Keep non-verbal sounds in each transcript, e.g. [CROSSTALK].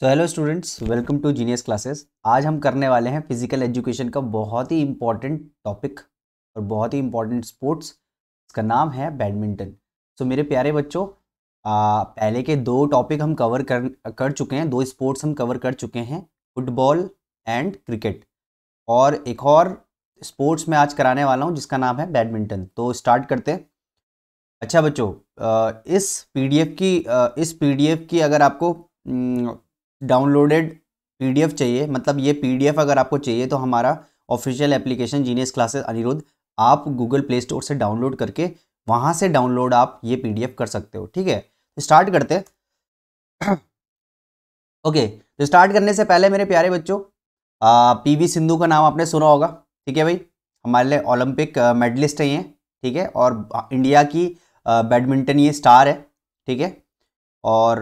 तो hello students welcome to Genius Classes आज हम करने वाले हैं फिजिकल एजुकेशन का बहुत ही इम्पॉर्टेंट टॉपिक और बहुत ही इम्पॉर्टेंट स्पोर्ट्स इसका नाम है बैडमिंटन सो so, मेरे प्यारे बच्चों आ, पहले के दो टॉपिक हम कवर कर कर चुके हैं दो स्पोर्ट्स हम कवर कर चुके हैं फुटबॉल एंड क्रिकेट और एक और स्पोर्ट्स में आज कराने वाला हूँ जिसका नाम है बैडमिंटन तो स्टार्ट करते हैं अच्छा बच्चों इस पीडीएफ की इस पीडीएफ की अगर आपको हम्म, डाउनलोडेड पीडीएफ चाहिए मतलब ये पीडीएफ अगर आपको चाहिए तो हमारा official application genius classes Anirudh आप गूगल प्ले स्टोर से डाउनलोड करके वहाँ से डाउनलोड आप ये पीडीएफ कर सकते हो ठीक है तो स्टार्ट करते [CLEARS THROAT] ओके तो स्टार्ट करने से पहले मेरे प्यारे बच्चों वी सिंधु का नाम आपने सुना होगा ठीक है भाई हमारे लिए ओलंपिक मेडलिस्ट हैं ठीक है और इंडिया की बैडमिंटन ये स्टार है ठीक है और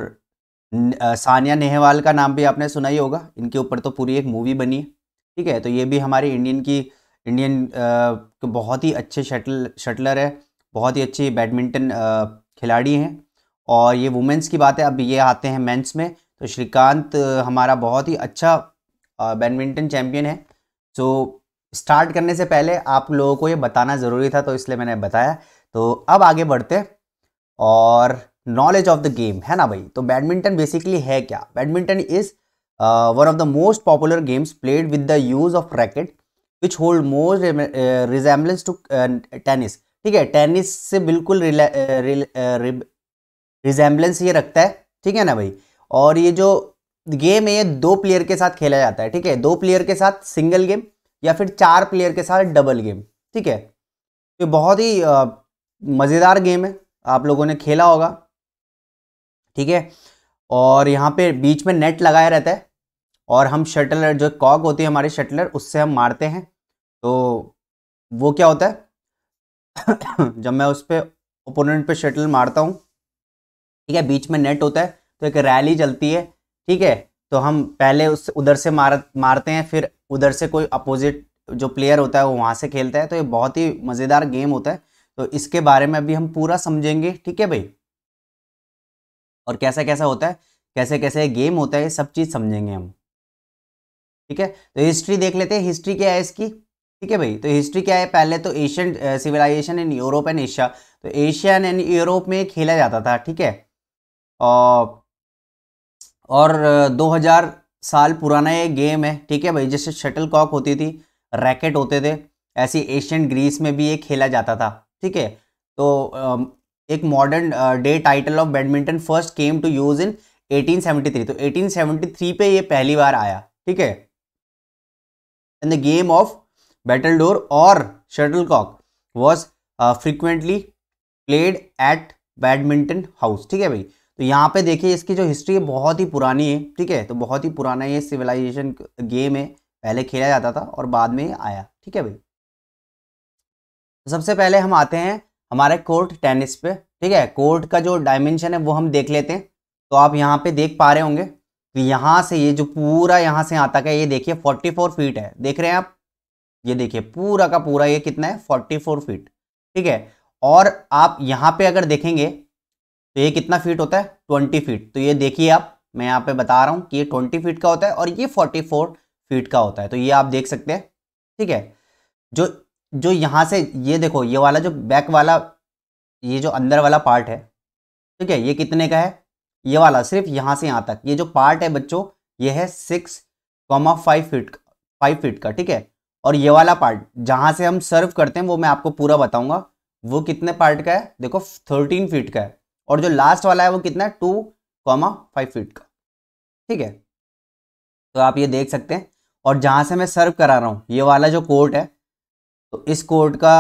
सानिया नेहवाल का नाम भी आपने सुना ही होगा इनके ऊपर तो पूरी एक मूवी बनी है ठीक है तो ये भी हमारी इंडियन की इंडियन बहुत ही अच्छे शटल शटलर है बहुत ही अच्छी बैडमिंटन खिलाड़ी हैं और ये वुमेंस की बात है अब ये आते हैं मेंस में तो श्रीकांत हमारा बहुत ही अच्छा बैडमिंटन चैम्पियन है तो स्टार्ट करने से पहले आप लोगों को ये बताना ज़रूरी था तो इसलिए मैंने बताया तो अब आगे बढ़ते और नॉलेज ऑफ द गेम है ना भाई तो बैडमिंटन बेसिकली है क्या badminton is one of the most popular games played with the use of racket which hold most resemblance to tennis ठीक है टेनिस से बिल्कुल रिजेम्बलेंस uh, uh, ये रखता है ठीक है ना भाई और ये जो गेम है ये दो प्लेयर के साथ खेला जाता है ठीक है दो प्लेयर के साथ सिंगल गेम या फिर चार प्लेयर के साथ डबल गेम ठीक है ये बहुत ही uh, मज़ेदार गेम है आप लोगों ने खेला होगा ठीक है और यहाँ पे बीच में नेट लगाया रहता है और हम शटलर जो कॉक होती है हमारी शटलर उससे हम मारते हैं तो वो क्या होता है [COUGHS] जब मैं उस पर ओपोनेंट पर शटल मारता हूँ ठीक है बीच में नेट होता है तो एक रैली चलती है ठीक है तो हम पहले उस उधर से मार मारते हैं फिर उधर से कोई अपोजिट जो प्लेयर होता है वो वहाँ से खेलता है तो ये बहुत ही मज़ेदार गेम होता है तो इसके बारे में अभी हम पूरा समझेंगे ठीक है भाई और कैसा कैसा होता है कैसे कैसे गेम होता है सब चीज़ समझेंगे हम ठीक है तो हिस्ट्री देख लेते हैं हिस्ट्री क्या है इसकी ठीक है भाई तो हिस्ट्री क्या है पहले तो Asian civilisation in Europe and Asia तो एशियन एंड यूरोप में खेला जाता था ठीक है और और 2000 साल पुराना ये गेम है ठीक है भाई जैसे शटल कॉक होती थी रैकेट होते थे ऐसे एशियन ग्रीस में भी ये खेला जाता था ठीक है तो एक modern day title of badminton first came to use in 1873 तो 1873 पे ये पहली बार आया ठीक है in the game of battledore और shuttlecock was frequently played at Badminton House ठीक है भाई तो यहाँ पे देखिए इसकी जो हिस्ट्री है बहुत ही पुरानी है ठीक है तो बहुत ही पुराना ये सिविलाइजेशन गेम है पहले खेला जाता था और बाद में आया ठीक है भाई सबसे पहले हम आते हैं हमारे कोर्ट टेनिस पे ठीक है कोर्ट का जो डायमेंशन है वो हम देख लेते हैं तो आप यहाँ पे देख पा रहे होंगे कि यहाँ से ये जो पूरा यहाँ से यहाँ तक है ये देखिए 44 फीट है देख रहे हैं आप ये देखिए पूरा का पूरा ये कितना है 44 फीट ठीक है और आप यहाँ पे अगर देखेंगे तो ये कितना फीट होता है 20 फीट तो ये देखिए आप मैं यहाँ पे बता रहा हूँ कि ये ट्वेंटी फीट का होता है और ये फोर्टी फीट का होता है तो ये आप देख सकते हैं ठीक है जो जो यहाँ से ये देखो ये वाला जो बैक वाला ये जो अंदर वाला पार्ट है ठीक है ये कितने का है ये वाला सिर्फ यहाँ से यहाँ तक ये जो पार्ट है बच्चों ये है सिक्स कॉमा फाइव का फाइव फिट का ठीक है और ये वाला पार्ट जहाँ से हम सर्व करते हैं वो मैं आपको पूरा बताऊंगा वो कितने पार्ट का है देखो थर्टीन फीट का है और जो लास्ट वाला है वो कितना है टू कॉमा फाइव फिट का ठीक है तो आप ये देख सकते हैं और जहाँ से मैं सर्व करा रहा हूँ ये वाला जो कोर्ट है तो इस कोर्ट का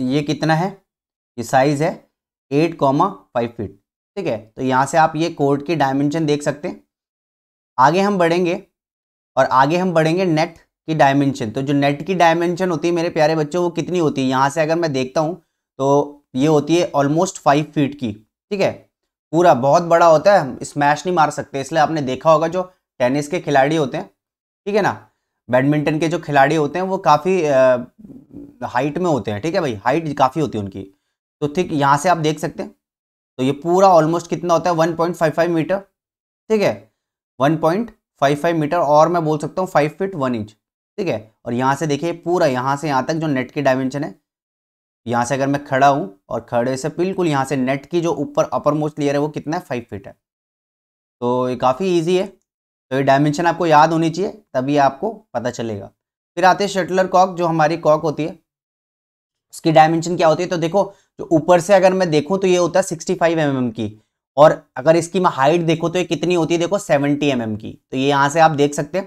ये कितना है ये साइज़ है एट कॉमा फाइव फीट ठीक है तो यहाँ से आप ये कोर्ट की डायमेंशन देख सकते हैं आगे हम बढ़ेंगे और आगे हम बढ़ेंगे नेट की डायमेंशन तो जो नेट की डायमेंशन होती है मेरे प्यारे बच्चों वो कितनी होती है यहाँ से अगर मैं देखता हूँ तो ये होती है ऑलमोस्ट फाइव फीट की ठीक है पूरा बहुत बड़ा होता है स्मैश नहीं मार सकते इसलिए आपने देखा होगा जो टेनिस के खिलाड़ी होते हैं ठीक है ना बैडमिंटन के जो खिलाड़ी होते हैं वो काफ़ी हाइट में होते हैं ठीक है भाई हाइट काफ़ी होती है उनकी तो ठीक यहाँ से आप देख सकते हैं तो ये पूरा ऑलमोस्ट कितना होता है 1.55 मीटर ठीक है 1.55 मीटर और मैं बोल सकता हूँ 5 फीट 1 इंच ठीक है और यहाँ से देखिए पूरा यहाँ से यहाँ तक जो नेट की डायमेंशन है यहाँ से अगर मैं खड़ा हूँ और खड़े से बिल्कुल यहाँ से नेट की जो ऊपर अपर मोस्ट लेयर है वो कितना है फाइव फिट है तो ये काफ़ी ईजी है तो ये डायमेंशन आपको याद होनी चाहिए तभी आपको पता चलेगा फिर आते हैं शटलर कॉक जो हमारी कॉक होती है उसकी डायमेंशन क्या होती है तो देखो जो ऊपर से अगर मैं देखूँ तो ये होता है सिक्सटी फाइव mm की और अगर इसकी मैं हाइट देखो तो ये कितनी होती है देखो सेवेंटी एम mm की तो ये यहाँ से आप देख सकते हैं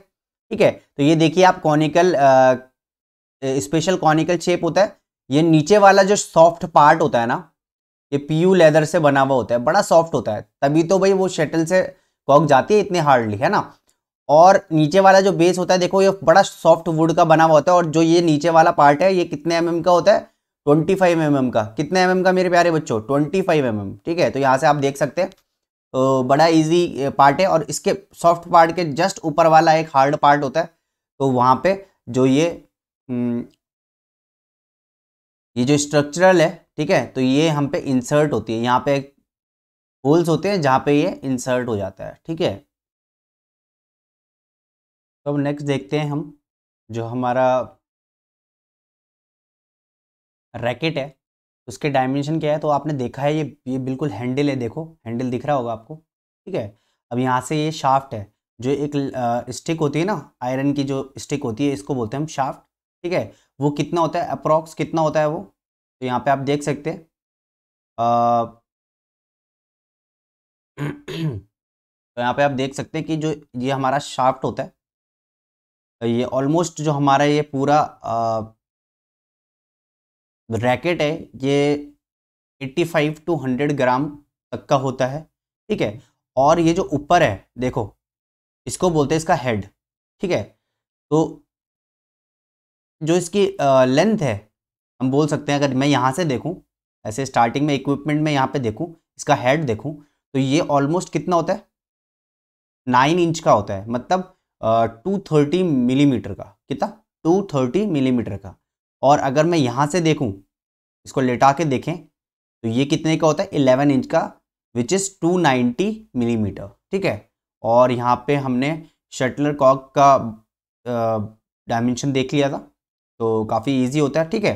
ठीक है तो ये देखिए आप कॉनिकल स्पेशल कॉनिकल शेप होता है ये नीचे वाला जो सॉफ्ट पार्ट होता है ना ये पीयू लेदर से बना हुआ होता है बड़ा सॉफ्ट होता है तभी तो भाई वो शटल से कॉक जाती है इतने हार्डली है ना और नीचे वाला जो बेस होता है देखो ये बड़ा सॉफ्ट वुड का बना हुआ होता है और जो ये नीचे वाला पार्ट है ये कितने एम mm का होता है ट्वेंटी फाइव एम का कितने एम mm का मेरे प्यारे बच्चों ट्वेंटी फाइव एम ठीक है तो यहाँ से आप देख सकते हैं तो बड़ा इजी पार्ट है और इसके सॉफ्ट पार्ट के जस्ट ऊपर वाला एक हार्ड पार्ट होता है तो वहाँ पे जो ये हम्म, ये जो स्ट्रक्चरल है ठीक है तो ये हम पे इंसर्ट होती है यहाँ पे होल्स होते हैं जहाँ पे ये इंसर्ट हो जाता है ठीक है तो अब नेक्स्ट देखते हैं हम जो हमारा रैकेट है उसके डायमेंशन क्या है तो आपने देखा है ये ये बिल्कुल हैंडल है देखो हैंडल दिख रहा होगा आपको ठीक है अब यहाँ से ये शाफ्ट है जो एक स्टिक होती है ना आयरन की जो स्टिक होती है इसको बोलते हैं हम शाफ्ट ठीक है वो कितना होता है अप्रॉक्स कितना होता है वो तो यहाँ पे आप देख सकते हैं तो यहाँ पे आप देख सकते हैं कि जो ये हमारा शाफ्ट होता है तो ये ऑलमोस्ट जो हमारा ये पूरा रैकेट है ये 85 टू 100 ग्राम तक का होता है ठीक है और ये जो ऊपर है देखो इसको बोलते हैं इसका हेड ठीक है तो जो इसकी लेंथ है हम बोल सकते हैं अगर मैं यहाँ से देखूँ ऐसे स्टार्टिंग में इक्विपमेंट में यहाँ पे देखूँ इसका हेड देखूँ तो ये ऑलमोस्ट कितना होता है नाइन इंच का होता है मतलब टू थर्टी मिलीमीटर का कितना टू थर्टी मिलीमीटर का और अगर मैं यहाँ से देखूँ इसको लेटा के देखें तो ये कितने का होता है इलेवन इंच का which is two ninety millimetre ठीक है और यहाँ पे हमने शटलर कॉक का डायमेंशन देख लिया था तो काफ़ी इजी होता है ठीक है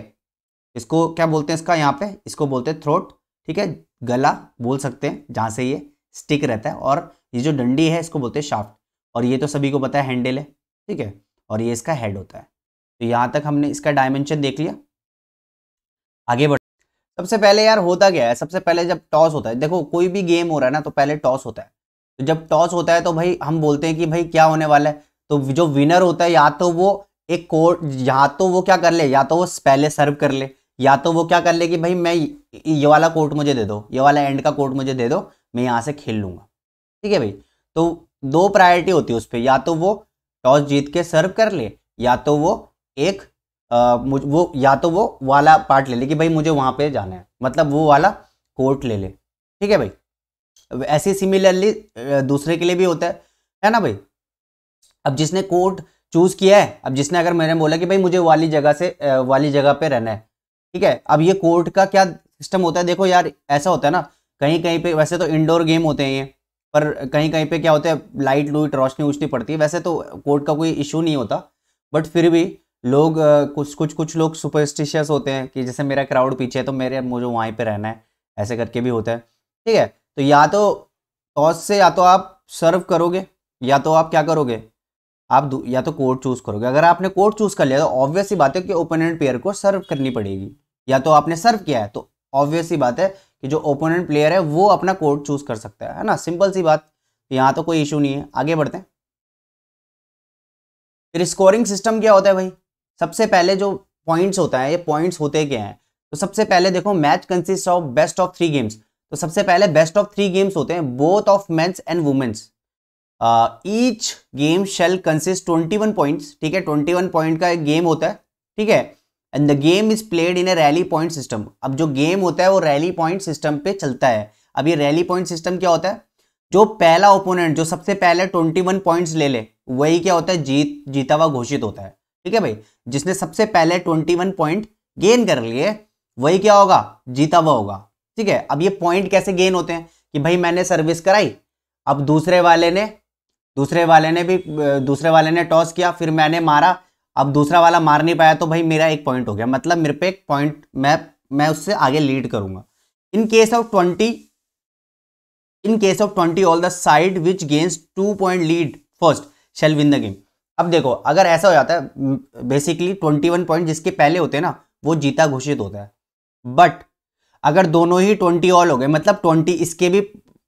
इसको क्या बोलते हैं इसका यहाँ पे इसको बोलते हैं थ्रोट ठीक है गला बोल सकते हैं जहाँ से ये स्टिक रहता है और ये जो डंडी है इसको बोलते हैं शाफ्ट और ये तो सभी को पता है हैंडल है ठीक है और ये इसका हेड होता है तो यहाँ तक हमने इसका डायमेंशन देख लिया आगे बढ़ सबसे पहले यार होता क्या है सबसे पहले जब टॉस होता है देखो कोई भी गेम हो रहा है ना तो पहले टॉस होता है तो जब टॉस होता है तो भाई हम बोलते हैं कि भाई क्या होने वाला है तो जो विनर होता है या तो वो एक कोर्ट या तो वो क्या कर ले या तो वो पहले सर्व कर ले या तो वो क्या कर लेगी भाई मैं ये वाला कोर्ट मुझे दे दो ये वाला एंड का कोर्ट मुझे दे दो मैं यहाँ से खेल लूँगा ठीक है भाई तो दो प्रायोरिटी होती है उस पर या तो वो टॉस जीत के सर्व कर ले या तो वो एक आ, वो या तो वो वाला पार्ट ले ले कि भाई मुझे वहाँ पे जाना है मतलब वो वाला कोर्ट ले ले ठीक है भाई ऐसे सिमिलरली दूसरे के लिए भी होता है है ना भाई अब जिसने कोर्ट चूज़ किया है अब जिसने अगर मैंने बोला कि भाई मुझे वाली जगह से वाली जगह पे रहना है ठीक है अब ये कोर्ट का क्या सिस्टम होता है देखो यार ऐसा होता है ना कहीं कहीं पे वैसे तो इंडोर गेम होते हैं ये पर कहीं कहीं पे क्या होता है लाइट लूट रोशनी उछनी पड़ती है वैसे तो कोर्ट का कोई इशू नहीं होता बट फिर भी लोग कुछ कुछ कुछ लोग सुपरस्टिशियस होते हैं कि जैसे मेरा क्राउड पीछे है तो मेरे मुझे वहीं पर रहना है ऐसे करके भी होता है ठीक है तो या तो टॉस से या तो आप सर्व करोगे या तो आप क्या करोगे आप या तो कोर्ट चूज करोगे अगर आपने कोर्ट चूज कर लिया तो ऑब्वियस ही बात है कि ओपोनेंट प्लेयर को सर्व करनी पड़ेगी या तो आपने सर्व किया है तो ऑब्वियस ही बात है कि जो ओपोनेंट प्लेयर है वो अपना कोर्ट चूज कर सकता है ना सिंपल सी बात यहाँ तो कोई इशू नहीं है आगे बढ़ते हैं फिर स्कोरिंग सिस्टम क्या होता है भाई सबसे पहले जो पॉइंट्स होता है ये पॉइंट्स होते क्या हैं तो सबसे पहले देखो match consist of best of three games तो सबसे पहले बेस्ट ऑफ थ्री गेम्स होते हैं both of men's and women's each game shall consist twenty one points ठीक है ट्वेंटी वन पॉइंट का एक गेम होता है ठीक है and the game is played in a rally point system अब जो गेम होता है वो रैली पॉइंट सिस्टम पे चलता है अब ये रैली पॉइंट सिस्टम क्या होता है जो पहला ओपोनेंट जो सबसे पहले ट्वेंटी वन पॉइंट्स ले ले वही क्या होता है जीत जीता हुआ घोषित होता है ठीक है भाई जिसने सबसे पहले ट्वेंटी वन पॉइंट गेन कर लिए वही क्या होगा जीता हुआ होगा ठीक है अब ये पॉइंट कैसे गेन होते हैं कि भाई मैंने सर्विस कराई अब दूसरे वाले ने दूसरे वाले ने भी दूसरे वाले ने टॉस किया फिर मैंने मारा अब दूसरा वाला मार नहीं पाया तो भाई मेरा एक पॉइंट हो गया मतलब मेरे पे एक पॉइंट मैं मैं उससे आगे लीड करूंगा in case of twenty in case of twenty all the side which gains two point lead first shall win the game अब देखो अगर ऐसा हो जाता है बेसिकली ट्वेंटी वन पॉइंट जिसके पहले होते हैं ना वो जीता घोषित होता है बट अगर दोनों ही ट्वेंटी ऑल हो गए मतलब ट्वेंटी इसके भी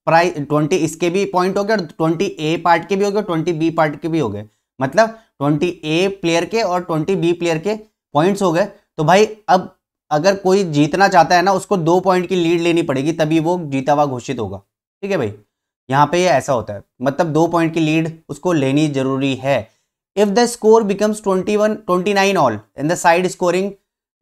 प्राइस ट्वेंटी इसके भी पॉइंट हो गए और ट्वेंटी ए पार्ट के भी हो गए ट्वेंटी बी पार्ट के भी हो गए मतलब ट्वेंटी ए प्लेयर के और ट्वेंटी बी प्लेयर के पॉइंट्स हो गए तो भाई अब अगर कोई जीतना चाहता है ना उसको दो पॉइंट की लीड लेनी पड़ेगी तभी वो जीता हुआ घोषित होगा ठीक है भाई यहाँ पे ये यह ऐसा होता है मतलब दो पॉइंट की लीड उसको लेनी जरूरी है if the score becomes twenty one twenty nine all in the side scoring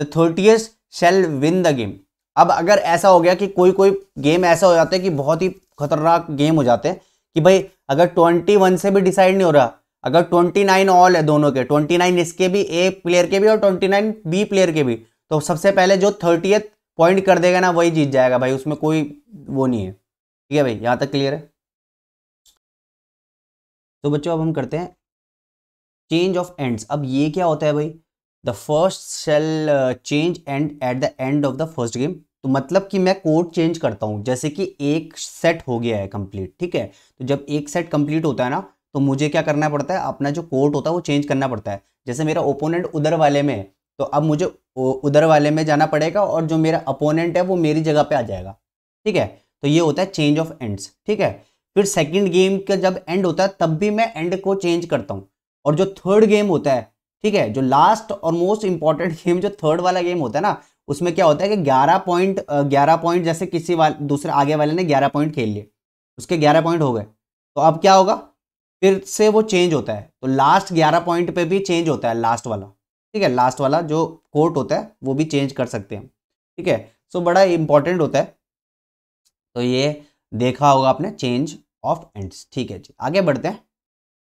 the thirtieth shall win the game अब अगर ऐसा हो गया कि कोई कोई गेम ऐसा हो जाता है कि बहुत ही खतरनाक गेम हो जाते हैं कि भाई अगर ट्वेंटी वन से भी डिसाइड नहीं हो रहा अगर ट्वेंटी नाइन ऑल है दोनों के ट्वेंटी नाइन इसके भी ए प्लेयर के भी और ट्वेंटी नाइन बी प्लेयर के भी तो सबसे पहले जो थर्टीथ पॉइंट कर देगा ना वही जीत जाएगा भाई उसमें कोई वो नहीं है ठीक है भाई यहाँ तक क्लियर है तो बच्चों अब हम करते हैं चेंज ऑफ एंड्स अब ये क्या होता है भाई the first shall change end at the end of the first game तो मतलब कि मैं कोड चेंज करता हूँ जैसे कि एक सेट हो गया है कंप्लीट ठीक है तो जब एक सेट कंप्लीट होता है ना तो मुझे क्या करना पड़ता है अपना जो कोड होता है वो चेंज करना पड़ता है जैसे मेरा ओपोनेंट उधर वाले में है तो अब मुझे उधर वाले में जाना पड़ेगा और जो मेरा अपोनेंट है वो मेरी जगह पर आ जाएगा ठीक है तो ये होता है चेंज ऑफ एंड्स ठीक है फिर सेकेंड गेम का जब एंड होता है तब भी मैं एंड को चेंज करता हूँ और जो थर्ड गेम होता है ठीक है जो लास्ट और मोस्ट इंपॉर्टेंट गेम जो थर्ड वाला गेम होता है ना उसमें क्या होता है कि ग्यारह पॉइंट ग्यारह पॉइंट जैसे किसी वाले दूसरे आगे वाले ने ग्यारह पॉइंट खेल लिए उसके ग्यारह पॉइंट हो गए तो अब क्या होगा फिर से वो चेंज होता है तो लास्ट ग्यारह पॉइंट पे भी चेंज होता है लास्ट वाला ठीक है लास्ट वाला जो कोर्ट होता है वो भी चेंज कर सकते हैं ठीक है सो बड़ा इंपॉर्टेंट होता है तो ये देखा होगा आपने चेंज ऑफ एंड्स ठीक है जी आगे बढ़ते हैं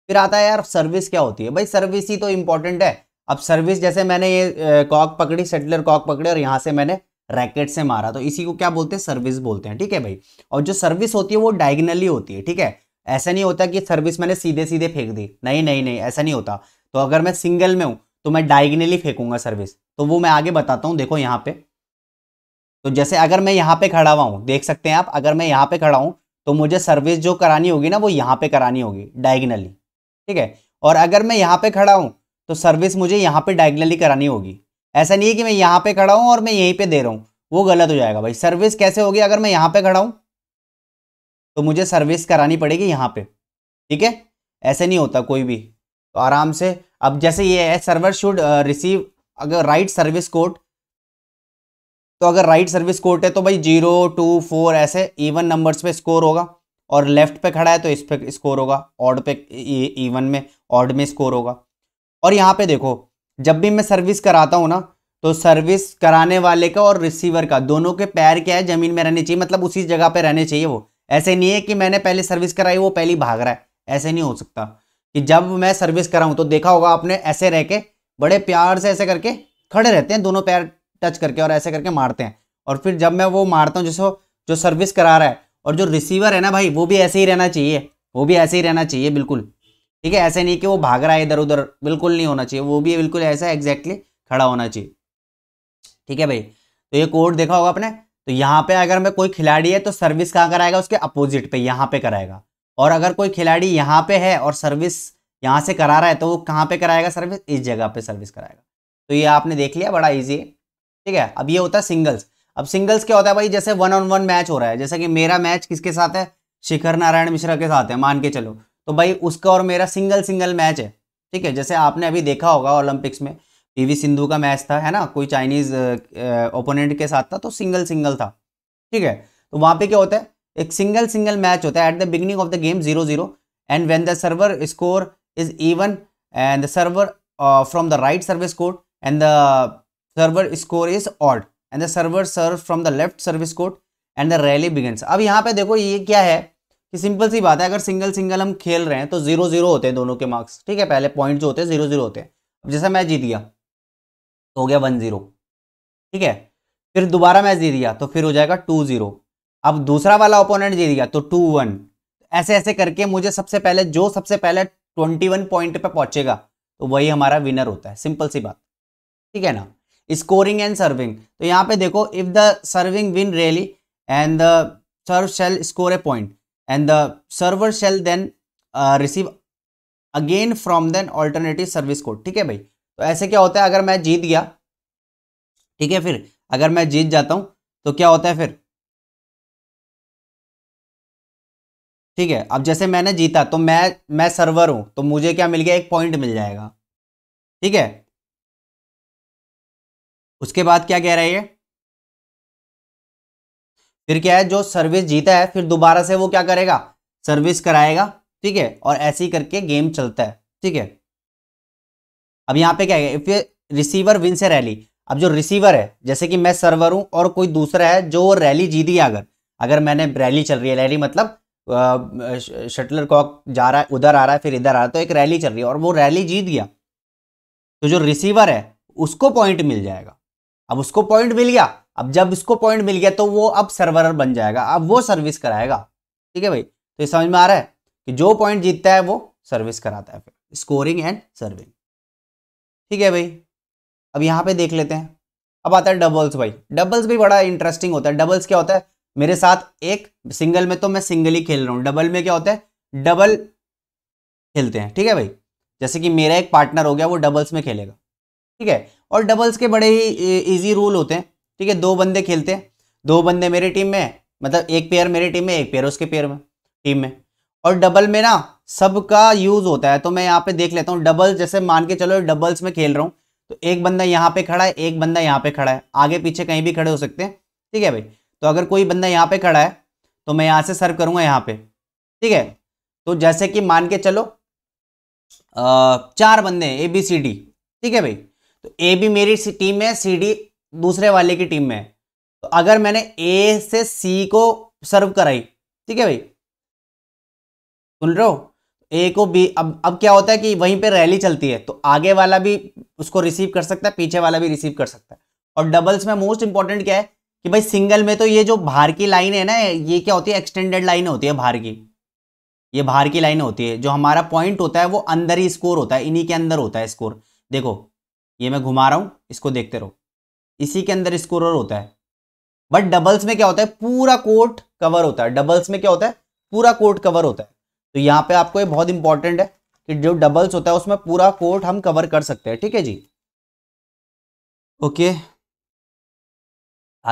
फिर आता है यार सर्विस क्या होती है भाई सर्विस ही तो इम्पोर्टेंट है अब सर्विस जैसे मैंने ये कॉक पकड़ी सेटलर कॉक पकड़े और यहाँ से मैंने रैकेट से मारा तो इसी को क्या बोलते हैं सर्विस बोलते हैं ठीक है भाई और जो सर्विस होती है वो डायगनली होती है ठीक है ऐसा नहीं होता कि सर्विस मैंने सीधे सीधे फेंक दी नहीं नहीं नहीं ऐसा नहीं होता तो अगर मैं सिंगल में हूँ तो मैं डायगनली फेंकूंगा सर्विस तो वो मैं आगे बताता हूँ देखो यहाँ पे तो जैसे अगर मैं यहाँ पे खड़ा हुआ हूँ देख सकते हैं आप अगर मैं यहाँ पे खड़ा हूँ तो मुझे सर्विस जो करानी होगी ना वो यहाँ पे करानी होगी डायगनली ठीक है और अगर मैं यहाँ पे खड़ा हूँ तो सर्विस मुझे यहाँ पे डायगनली करानी होगी ऐसा नहीं है कि मैं यहाँ पे खड़ा हूँ और मैं यहीं पे दे रहा हूँ वो गलत हो जाएगा भाई सर्विस कैसे होगी अगर मैं यहाँ पे खड़ा हूँ तो मुझे सर्विस करानी पड़ेगी यहाँ पे ठीक है ऐसे नहीं होता कोई भी तो आराम से अब जैसे ये है सर्वर शुड रिसीव अगर राइट सर्विस कोड तो अगर राइट सर्विस कोड है तो भाई जीरो टू फोर ऐसे इवन नंबर्स पे स्कोर होगा और लेफ्ट पे खड़ा है तो इस पे स्कोर होगा ऑड पे इवन e, e, में ऑड में स्कोर होगा और यहाँ पे देखो जब भी मैं सर्विस कराता हूँ ना तो सर्विस कराने वाले का और रिसीवर का दोनों के पैर क्या है ज़मीन में रहने चाहिए मतलब उसी जगह पे रहने चाहिए वो ऐसे नहीं है कि मैंने पहले सर्विस कराई वो पहले भाग रहा है ऐसे नहीं हो सकता कि जब मैं सर्विस कराऊँ तो देखा होगा आपने ऐसे रह के बड़े प्यार से ऐसे करके खड़े रहते हैं दोनों पैर टच करके और ऐसे करके मारते हैं और फिर जब मैं वो मारता हूँ जैसे जो सर्विस करा रहा है और जो रिसीवर है ना भाई वो भी ऐसे ही रहना चाहिए वो भी ऐसे ही रहना चाहिए बिल्कुल ठीक है ऐसे नहीं कि वो भाग रहा है इधर उधर बिल्कुल नहीं होना चाहिए वो भी बिल्कुल ऐसा एग्जैक्टली खड़ा होना चाहिए ठीक है भाई तो ये कोर्ट देखा होगा आपने तो यहाँ पे अगर मैं कोई खिलाड़ी है तो सर्विस कहाँ कराएगा उसके अपोजिट पे यहाँ पे कराएगा और अगर कोई खिलाड़ी यहाँ पे है और सर्विस यहाँ से करा रहा है तो वो कहाँ पे कराएगा सर्विस इस जगह पे सर्विस कराएगा तो ये आपने देख लिया बड़ा ईजी है ठीक है अब ये होता है सिंगल्स अब सिंगल्स क्या होता है भाई जैसे वन ऑन वन मैच हो रहा है जैसे कि मेरा मैच किसके साथ है शिखर नारायण मिश्रा के साथ है मान के चलो तो भाई उसका और मेरा सिंगल सिंगल मैच है ठीक है जैसे आपने अभी देखा होगा ओलंपिक्स में पीवी सिंधु का मैच था है ना कोई चाइनीज ओपोनेंट के साथ था तो सिंगल सिंगल था ठीक है तो वहाँ पे क्या होता है एक सिंगल सिंगल मैच होता है at the beginning of the game zero zero and when the server score is even and the server from the right service court and the server score is odd and the server serve from the left service court and the rally begins अब यहाँ पे देखो ये क्या है कि simple सी बात है अगर सिंगल सिंगल हम खेल रहे हैं तो जीरो जीरो होते हैं दोनों के मार्क्स ठीक है पहले पॉइंट जो होते हैं जीरो जीरो होते हैं अब जैसा मैच जीत गया तो हो गया वन जीरो ठीक है फिर दोबारा मैच जीत गया तो फिर हो जाएगा टू जीरो अब दूसरा वाला ओपोनेंट जीत गया तो टू वन ऐसे ऐसे करके मुझे सबसे पहले जो सबसे पहले ट्वेंटी वन पॉइंट पर पहुंचेगा तो वही हमारा विनर होता है सिंपल सी बात ठीक है ना स्कोरिंग एंड सर्विंग तो यहाँ पे देखो if the serving win rally and the serve shall score a point and the server shall then uh, receive again from then alternative service court ठीक है भाई तो ऐसे क्या होता है अगर मैं जीत गया ठीक है फिर अगर मैं जीत जाता हूं तो क्या होता है फिर ठीक है अब जैसे मैंने जीता तो मैं मैं सर्वर हूं तो मुझे क्या मिल गया एक पॉइंट मिल जाएगा ठीक है उसके बाद क्या कह रहा है ये फिर क्या है जो सर्विस जीता है फिर दोबारा से वो क्या करेगा सर्विस कराएगा ठीक है और ऐसे ही करके गेम चलता है ठीक है अब यहाँ पे क्या है इफ रिसीवर विन से रैली अब जो रिसीवर है जैसे कि मैं सर्वर हूँ और कोई दूसरा है जो रैली जीत गया अगर अगर मैंने रैली चल रही है रैली मतलब शटलर कॉक जा रहा है उधर आ रहा है फिर इधर आ रहा है तो एक रैली चल रही है और वो रैली जीत गया तो जो रिसीवर है उसको पॉइंट मिल जाएगा अब उसको पॉइंट मिल गया अब जब इसको पॉइंट मिल गया तो वो अब सर्वरर बन जाएगा अब वो सर्विस कराएगा ठीक है भाई तो ये समझ में आ रहा है कि जो पॉइंट जीतता है वो सर्विस कराता है फिर स्कोरिंग एंड सर्विंग ठीक है भाई अब यहाँ पे देख लेते हैं अब आता है डबल्स भाई डबल्स भी बड़ा इंटरेस्टिंग होता है डबल्स क्या होता है मेरे साथ एक सिंगल में तो मैं सिंगल ही खेल रहा हूँ डबल में क्या होता है डबल खेलते हैं ठीक है भाई जैसे कि मेरा एक पार्टनर हो गया वो डबल्स में खेलेगा ठीक है और डबल्स के बड़े ही ईजी रूल होते हैं ठीक है दो बंदे खेलते हैं दो बंदे मेरी टीम में मतलब एक पेयर मेरी टीम में एक पेयर उसके पेयर में टीम में और डबल में ना सबका यूज होता है तो मैं यहाँ पे देख लेता हूँ डबल जैसे मान के चलो डबल्स में खेल रहा हूँ तो एक बंदा यहाँ पे खड़ा है एक बंदा यहाँ पे खड़ा है आगे पीछे कहीं भी खड़े हो सकते हैं ठीक है भाई तो अगर कोई बंदा यहाँ पे खड़ा है तो मैं यहाँ से सर्व करूंगा यहाँ पे ठीक है तो जैसे कि मान के चलो चार बंदे ए बी सी डी ठीक है भाई तो ए बी मेरी टीम में सी डी दूसरे वाले की टीम में तो अगर मैंने ए से सी को सर्व कराई ठीक है भाई सुन रहे हो ए को बी अब अब क्या होता है कि वहीं पे रैली चलती है तो आगे वाला भी उसको रिसीव कर सकता है पीछे वाला भी रिसीव कर सकता है और डबल्स में मोस्ट इंपॉर्टेंट क्या है कि भाई सिंगल में तो ये जो बाहर की लाइन है ना ये क्या होती है एक्सटेंडेड लाइन होती है बाहर की ये बाहर की लाइन होती है जो हमारा पॉइंट होता है वो अंदर ही स्कोर होता है इन्हीं के अंदर होता है स्कोर देखो ये मैं घुमा रहा हूँ इसको देखते रहो इसी के अंदर स्कोरर होता है बट डबल्स में क्या होता है पूरा कोर्ट कवर होता है डबल्स में क्या होता है पूरा कोर्ट कवर होता है तो यहाँ पे आपको ये बहुत इंपॉर्टेंट है कि जो डबल्स होता है उसमें पूरा कोर्ट हम कवर कर सकते हैं ठीक है जी ओके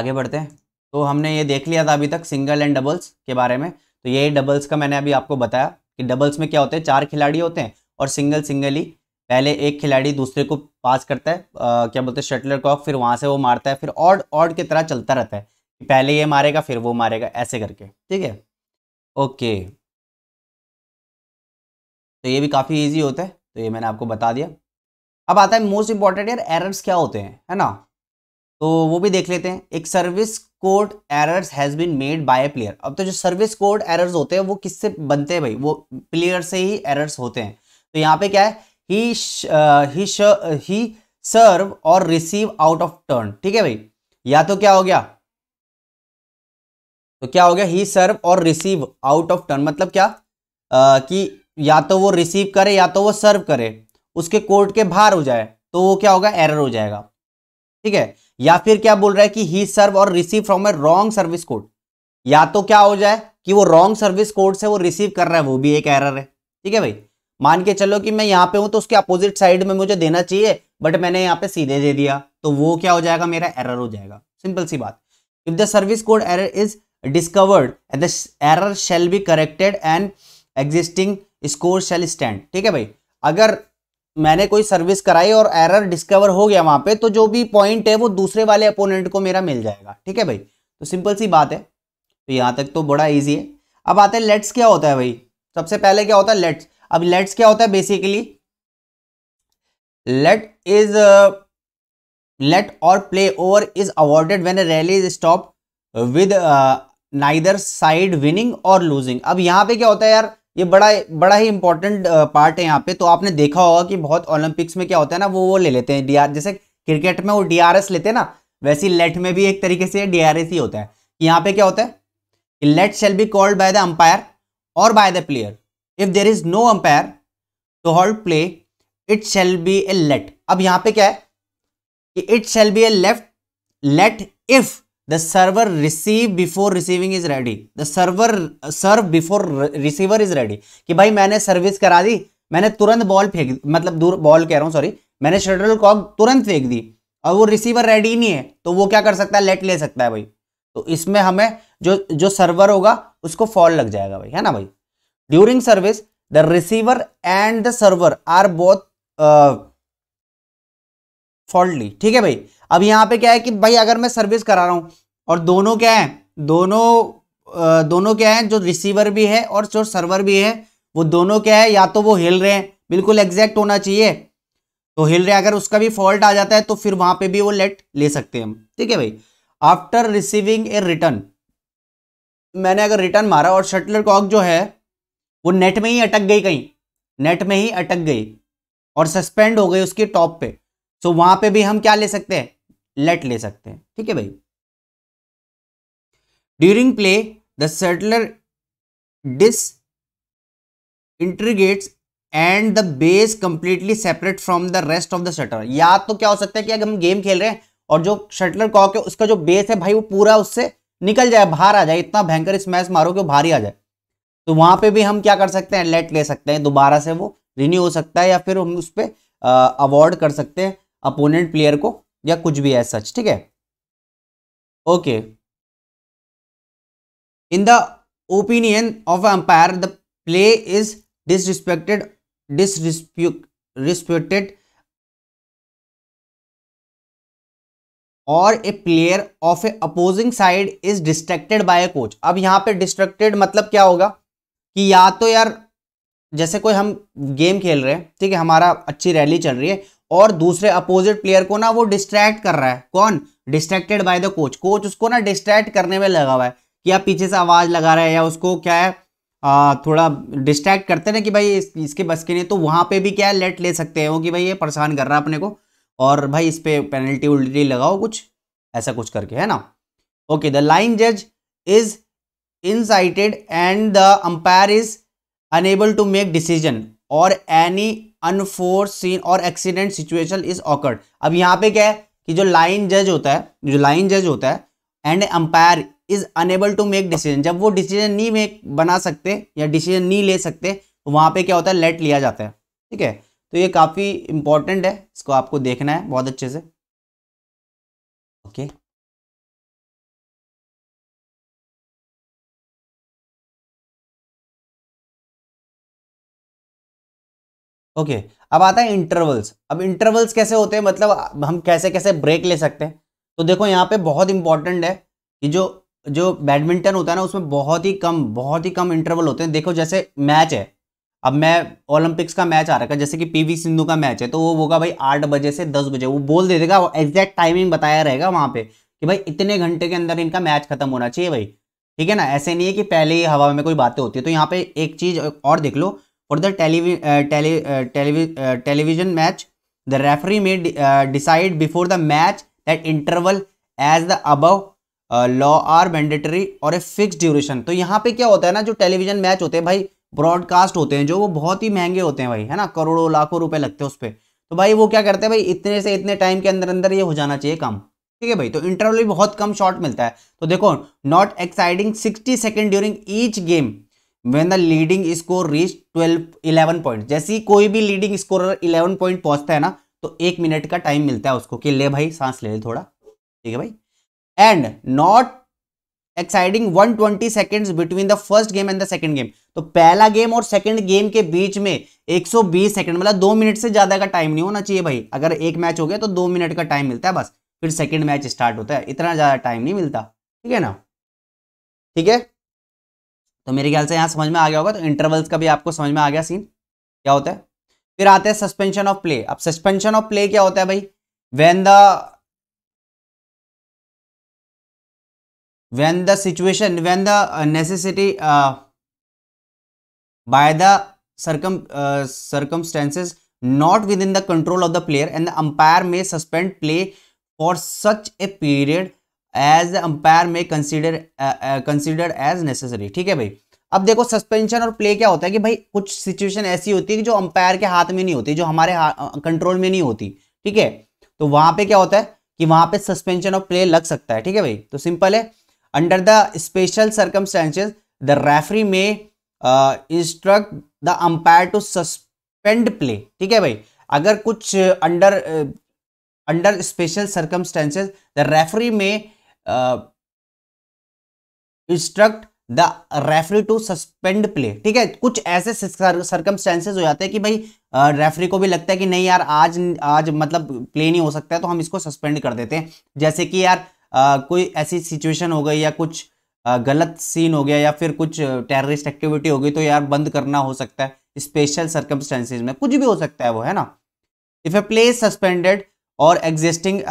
आगे बढ़ते हैं तो हमने ये देख लिया था अभी तक सिंगल एंड डबल्स के बारे में तो ये डबल्स का मैंने अभी आपको बताया कि डबल्स में क्या होते हैं चार खिलाड़ी होते हैं और सिंगल सिंगल ही पहले एक खिलाड़ी दूसरे को पास करता है आ, क्या बोलते हैं शटलर कॉक फिर वहाँ से वो मारता है फिर ऑड ऑड की तरह चलता रहता है पहले ये मारेगा फिर वो मारेगा ऐसे करके ठीक है ओके तो ये भी काफ़ी ईजी होता है तो ये मैंने आपको बता दिया अब आता है मोस्ट इंपॉर्टेंट यार एरर्स क्या होते हैं है ना तो वो भी देख लेते हैं एक service court errors has been made by a player अब तो जो सर्विस कोड एरर्स होते हैं वो किससे बनते हैं भाई वो प्लेयर से ही एरर्स होते हैं तो यहाँ पे क्या है ही ही ही serve or receive out of turn ठीक है भाई या तो क्या हो गया तो क्या हो गया ही serve or receive out of turn मतलब क्या uh, कि या तो वो रिसीव करे या तो वो सर्व करे उसके कोर्ट के बाहर हो जाए तो वो क्या होगा एरर हो जाएगा ठीक है या फिर क्या बोल रहा है कि he serve or receive from a wrong service court या तो क्या हो जाए कि वो रॉन्ग सर्विस कोर्ट से वो रिसीव कर रहा है वो भी एक एरर है ठीक है भाई मान के चलो कि मैं यहाँ पे हूं तो उसके अपोजिट साइड में मुझे देना चाहिए बट मैंने यहाँ पे सीधे दे दिया तो वो क्या हो जाएगा मेरा एरर हो जाएगा सिंपल सी बात if the service court error is discovered and the error shall be corrected and existing score shall stand ठीक है भाई अगर मैंने कोई सर्विस कराई और एरर डिस्कवर हो गया वहां पे तो जो भी पॉइंट है वो दूसरे वाले अपोनेंट को मेरा मिल जाएगा ठीक है भाई तो सिंपल सी बात है तो यहाँ तक तो बड़ा ईजी है अब आते हैं लेट्स क्या होता है भाई सबसे पहले क्या होता है लेट्स अब लेट्स क्या होता है basically let is let or play over is awarded when rally is stop with neither side winning or losing अब यहाँ पे क्या होता है यार ये बड़ा बड़ा ही इंपॉर्टेंट पार्ट uh, है यहाँ पे तो आपने देखा होगा कि बहुत ओलंपिक्स में क्या होता है ना वो वो ले लेते हैं डीआर जैसे क्रिकेट में वो डीआरएस लेते हैं ना वैसे लेट में भी एक तरीके से डीआरएस ही होता है यहाँ पे क्या होता है let shall be called by the umpire or by the player if there is no umpire to hold play it shall be a let अब यहां पे क्या है कि it shall be a left let if the server receive before receiving is ready the server serve before receiver is ready कि भाई मैंने service करा दी मैंने तुरंत बॉल फेंक मतलब दूर बॉल कह रहा हूँ सॉरी मैंने शटल कॉक तुरंत फेंक दी और वो रिसीवर रेडी नहीं है तो वो क्या कर सकता है लेट ले सकता है भाई तो इसमें हमें जो जो सर्वर होगा उसको फॉल लग जाएगा भाई है ना भाई during service the receiver and the server are both फॉल्टली uh, ठीक है भाई अब यहां पे क्या है कि भाई अगर मैं सर्विस करा रहा हूं और दोनों क्या है दोनों आ, uh, दोनों क्या है जो रिसीवर भी है और जो सर्वर भी है वो दोनों क्या है या तो वो हिल रहे हैं बिल्कुल एग्जैक्ट होना चाहिए तो हिल रहे अगर उसका भी फॉल्ट आ जाता है तो फिर वहां पे भी वो लेट ले सकते हैं हम ठीक है भाई आफ्टर रिसीविंग ए रिटर्न मैंने अगर रिटर्न मारा और शटलर कॉक जो है वो नेट में ही अटक गई कहीं नेट में ही अटक गई और सस्पेंड हो गई उसके टॉप पे सो वहां पे भी हम क्या ले सकते हैं लेट ले सकते हैं ठीक है भाई during play the shuttle disintegrates and the base completely separate from the rest of the shuttle या तो क्या हो सकता है कि अगर हम गेम खेल रहे हैं और जो शटलर कॉक है उसका जो बेस है भाई वो पूरा उससे निकल जाए बाहर आ जाए इतना भयंकर स्मैश मारो कि वो बाहर ही आ जाए तो वहां पे भी हम क्या कर सकते हैं लेट ले सकते हैं दोबारा से वो रिन्यू हो सकता है या फिर हम उस पर अवॉर्ड कर सकते हैं अपोनेंट प्लेयर को या कुछ भी है सच ठीक है okay in the opinion of umpire the play is disrespected disrespected or a player of a opposing side is distracted by a coach अब यहां पे डिस्ट्रेक्टेड मतलब क्या होगा कि या तो यार जैसे कोई हम गेम खेल रहे हैं ठीक है हमारा अच्छी रैली चल रही है और दूसरे अपोजिट प्लेयर को ना वो डिस्ट्रैक्ट कर रहा है कौन distracted by the coach coach उसको ना डिस्ट्रैक्ट करने में लगा हुआ है कि आप पीछे से आवाज़ लगा रहा है या उसको क्या है आ, थोड़ा डिस्ट्रैक्ट करते ना कि भाई इस, इसके बस के नहीं तो वहाँ पे भी क्या है लेट ले सकते हैं कि भाई ये परेशान कर रहा है अपने को और भाई इस पर पेनल्टी उल्टी लगाओ कुछ ऐसा कुछ करके है ना ओके द लाइन जज is incited and the umpire is unable to make decision or unforeseen or accident situation is occurred अब यहाँ पे क्या है कि जो लाइन जज होता है जो लाइन जज होता है and umpire is unable to make decision जब वो डिसीजन नहीं मेक बना सकते या डिसीजन नहीं ले सकते तो वहाँ पे क्या होता है लेट लिया जाता है ठीक है तो ये काफ़ी इंपॉर्टेंट है इसको आपको देखना है बहुत अच्छे से ओके okay. ओके अब आता है इंटरवल्स अब इंटरवल्स कैसे होते हैं मतलब हम कैसे कैसे ब्रेक ले सकते हैं तो देखो यहाँ पे बहुत इंपॉर्टेंट है कि जो जो बैडमिंटन होता है ना उसमें बहुत ही कम बहुत ही कम इंटरवल होते हैं देखो जैसे मैच है अब मैं ओलंपिक्स का मैच आ रखा है जैसे कि पीवी सिंधु का मैच है तो वो होगा भाई आठ बजे से दस बजे वो बोल दे देगा एग्जैक्ट टाइमिंग बताया रहेगा वहाँ पे कि भाई इतने घंटे के अंदर इनका मैच खत्म होना चाहिए भाई ठीक है ना ऐसे नहीं है कि पहले ही हवा में कोई बातें होती है तो यहाँ पे एक चीज़ और देख लो for the televi uh, tele uh, televi uh, television match the referee may de uh, decide before the match that interval as the above law are mandatory or a fix duration तो यहाँ पे क्या होता है ना जो television match होते हैं भाई ब्रॉडकास्ट होते हैं जो वो बहुत ही महंगे होते हैं भाई है ना करोड़ों लाखों रुपए लगते हैं उस पर तो भाई वो क्या करते हैं भाई इतने से इतने टाइम के अंदर अंदर ये हो जाना चाहिए काम ठीक है भाई तो इंटरवल भी बहुत कम शॉर्ट मिलता है तो देखो not exceeding sixty second during each game when the leading score reach twelve eleven point जैसे ही कोई भी लीडिंग स्कोर इलेवन पॉइंट पहुंचता है ना तो एक मिनट का टाइम मिलता है उसको कि ले भाई सांस ले ले थोड़ा ठीक है भाई and not exceeding one twenty second between the first game and the second game तो पहला गेम और सेकेंड गेम के बीच में 120 सेकेंड मतलब दो मिनट से ज़्यादा का टाइम नहीं होना चाहिए भाई अगर एक मैच हो गया तो दो मिनट का टाइम मिलता है बस फिर सेकेंड मैच स्टार्ट होता है इतना ज़्यादा टाइम नहीं मिलता ठीक है ना ठीक है तो मेरे ख्याल से यहाँ समझ में आ गया होगा तो इंटरवल्स का भी आपको समझ में आ गया सीन क्या होता है फिर आते हैं सस्पेंशन ऑफ प्ले अब सस्पेंशन ऑफ प्ले क्या होता है भाई when the when the situation when the necessity by the circum circumstances not within the control of the player and the umpire may suspend play for such a period as umpire may consider consider as necessary ठीक है भाई अब देखो suspension और play क्या होता है कि भाई कुछ सिचुएशन ऐसी होती है कि जो अंपायर के हाथ में नहीं होती जो हमारे कंट्रोल में नहीं होती ठीक है तो वहां पे क्या होता है कि वहां पे सस्पेंशन और प्ले लग सकता है ठीक है भाई तो सिंपल है under the special circumstances the referee may instruct the umpire to suspend play ठीक है भाई अगर कुछ under under special circumstances the referee may instruct the referee to suspend play ठीक है कुछ ऐसे सर्कमस्टेंसेज हो जाते हैं कि भाई रेफरी uh, को भी लगता है कि नहीं यार आज आज मतलब प्ले नहीं हो सकता है तो हम इसको सस्पेंड कर देते हैं जैसे कि यार आ, uh, कोई ऐसी सिचुएशन हो गई या कुछ आ, uh, गलत सीन हो गया या फिर कुछ टेररिस्ट एक्टिविटी हो गई तो यार बंद करना हो सकता है स्पेशल सर्कमस्टेंसेज में कुछ भी हो सकता है वो है ना if a play suspended or existing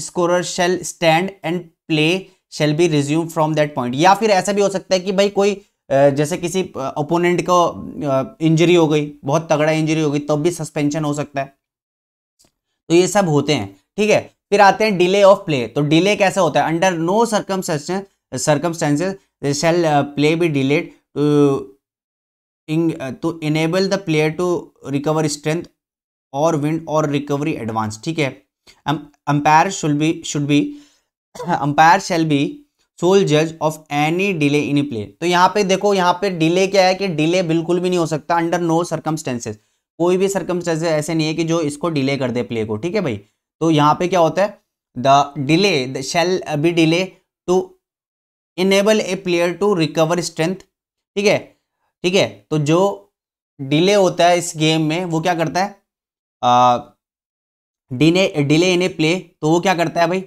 scorer shall stand and play shall be resume from that point या फिर ऐसा भी हो सकता है कि भाई कोई जैसे किसी ओपोनेंट को इंजरी हो गई बहुत तगड़ा इंजरी हो गई तब तो भी सस्पेंशन हो सकता है तो ये सब होते हैं ठीक है फिर आते हैं डिले ऑफ प्ले तो डिले कैसे होता है under no circum circumstances shall play be delayed to enable the player to recover strength or wind or recovery advance ठीक है um, umpire be be should be [COUGHS] umpire shall sole जज of any delay in play तो यहाँ पे देखो यहाँ पे delay क्या है कि डिले बिल्कुल भी नहीं हो सकता अंडर नो सर्कमस्टेंसेज कोई भी सर्कमस्टेंसेज ऐसे नहीं है कि जो इसको डिले कर दे प्ले को ठीक है भाई तो यहाँ पे क्या होता है the delay the shall be delay to enable a player to recover strength ठीक है ठीक है तो जो डिले होता है इस गेम में वो क्या करता है delay delay in a play तो वो क्या करता है भाई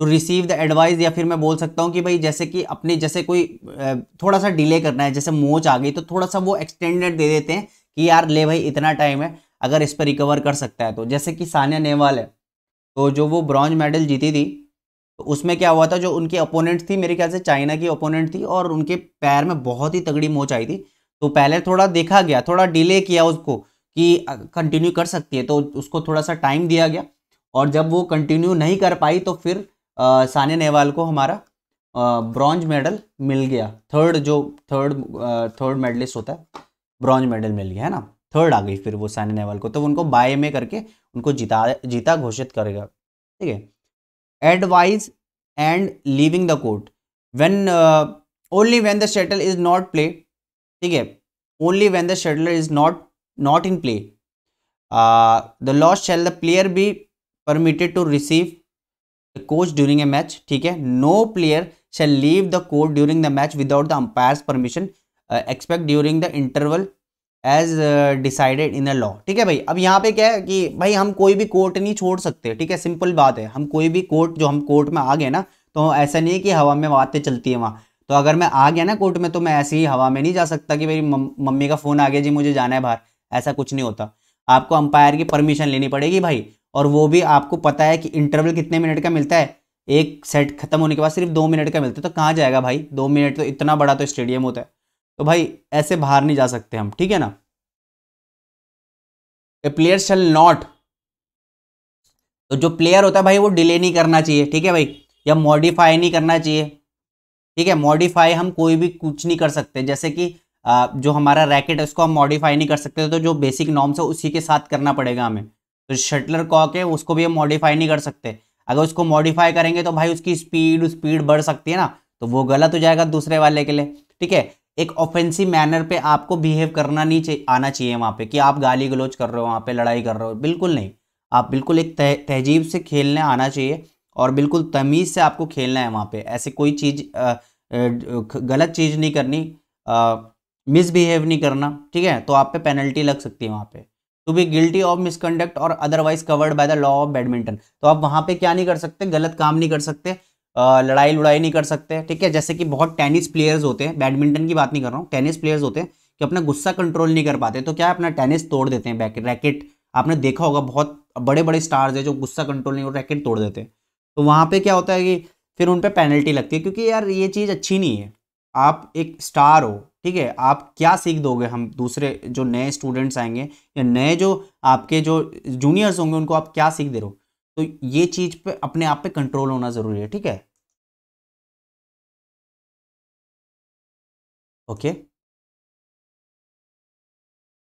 टू रिसीव द एडवाइस या फिर मैं बोल सकता हूँ कि भाई जैसे कि अपने जैसे कोई थोड़ा सा डिले करना है जैसे मोच आ गई तो थोड़ा सा वो एक्सटेंडेड दे देते हैं कि यार ले भाई इतना टाइम है अगर इस पर रिकवर कर सकता है तो जैसे कि सानिया नेहवाल है तो जो वो ब्रॉन्ज मेडल जीती थी तो उसमें क्या हुआ था जो उनकी अपोनेंट थी मेरे ख्याल से चाइना की अपोनेंट थी और उनके पैर में बहुत ही तगड़ी मोच आई थी तो पहले थोड़ा देखा गया थोड़ा डिले किया उसको कि कंटिन्यू कर सकती है तो उसको थोड़ा सा टाइम दिया गया और जब वो कंटिन्यू नहीं कर पाई तो फिर सानिया नेहवाल को हमारा ब्रॉन्ज मेडल मिल गया थर्ड जो थर्ड थर्ड मेडलिस्ट होता है ब्रॉन्ज मेडल मिल गया है ना थर्ड आ गई फिर वो सानिया नेहवाल को तो उनको बाय में करके उनको जीता जीता घोषित करेगा ठीक है advise and leaving the court when only when the shuttle is not play ठीक है only when the shuttler is not not in play uh, the loss shall the player be permitted to receive the coach during a match ठीक है no player shall leave the court during the match without the umpire's permission uh, expect during the interval as decided in a law ठीक है भाई अब यहाँ पे क्या है कि भाई हम कोई भी कोर्ट नहीं छोड़ सकते ठीक है सिंपल बात है हम कोई भी कोर्ट जो हम कोर्ट में आ गए ना तो ऐसा नहीं है कि हवा में बातें चलती है वहाँ तो अगर मैं आ गया ना कोर्ट में तो मैं ऐसे ही हवा में नहीं जा सकता कि मेरी मम्मी का फ़ोन आ गया जी मुझे जाना है बाहर ऐसा कुछ नहीं होता आपको अंपायर की परमिशन लेनी पड़ेगी भाई और वो भी आपको पता है कि इंटरवल कितने मिनट का मिलता है एक सेट खत्म होने के बाद सिर्फ दो मिनट का मिलता है तो कहाँ जाएगा भाई दो मिनट तो इतना बड़ा तो स्टेडियम होता है तो भाई ऐसे बाहर नहीं जा सकते हम ठीक है ना ए प्लेयर शेल नॉट तो जो प्लेयर होता है भाई वो डिले नहीं करना चाहिए ठीक है भाई या मॉडिफाई नहीं करना चाहिए ठीक है मॉडिफाई हम कोई भी कुछ नहीं कर सकते जैसे कि जो हमारा रैकेट है उसको हम मॉडिफाई नहीं कर सकते तो जो बेसिक नॉर्म्स है उसी के साथ करना पड़ेगा हमें तो शटलर कॉक है उसको भी हम मॉडिफाई नहीं कर सकते अगर उसको मॉडिफाई करेंगे तो भाई उसकी स्पीड स्पीड बढ़ सकती है ना तो वो गलत हो जाएगा दूसरे वाले के लिए ठीक है एक ऑफेंसिव मैनर पे आपको बिहेव करना नहीं चाहिए आना चाहिए वहाँ पे कि आप गाली गलोच कर रहे हो वहाँ पे लड़ाई कर रहे हो बिल्कुल नहीं आप बिल्कुल एक तहजीब से खेलने आना चाहिए और बिल्कुल तमीज़ से आपको खेलना है वहाँ पे ऐसे कोई चीज़ गलत चीज़ नहीं करनी आ, मिसबिहेव नहीं करना ठीक है तो आप पे पेनल्टी लग सकती है वहाँ पे to be guilty of misconduct or otherwise covered by the law of badminton तो आप वहाँ पे क्या नहीं कर सकते गलत काम नहीं कर सकते लड़ाई लड़ाई नहीं कर सकते ठीक है जैसे कि बहुत टेनिस प्लेयर्स होते हैं बैडमिंटन की बात नहीं कर रहा हूँ टेनिस प्लेयर्स होते हैं कि अपना गुस्सा कंट्रोल नहीं कर पाते तो क्या अपना टेनिस तोड़ देते हैं रैकेट आपने देखा होगा बहुत बड़े बड़े स्टार्स है जो गुस्सा कंट्रोल नहीं और रैकेट तोड़ देते हैं तो वहाँ पर क्या होता है कि फिर उन पर पेनल्टी लगती है क्योंकि यार ये चीज़ अच्छी नहीं है आप एक स्टार हो ठीक है आप क्या सीख दोगे हम दूसरे जो नए स्टूडेंट्स आएंगे या नए जो आपके जो जूनियर्स होंगे उनको आप क्या सीख दे रहे हो तो ये चीज़ पे अपने आप पे कंट्रोल होना ज़रूरी है ठीक है ओके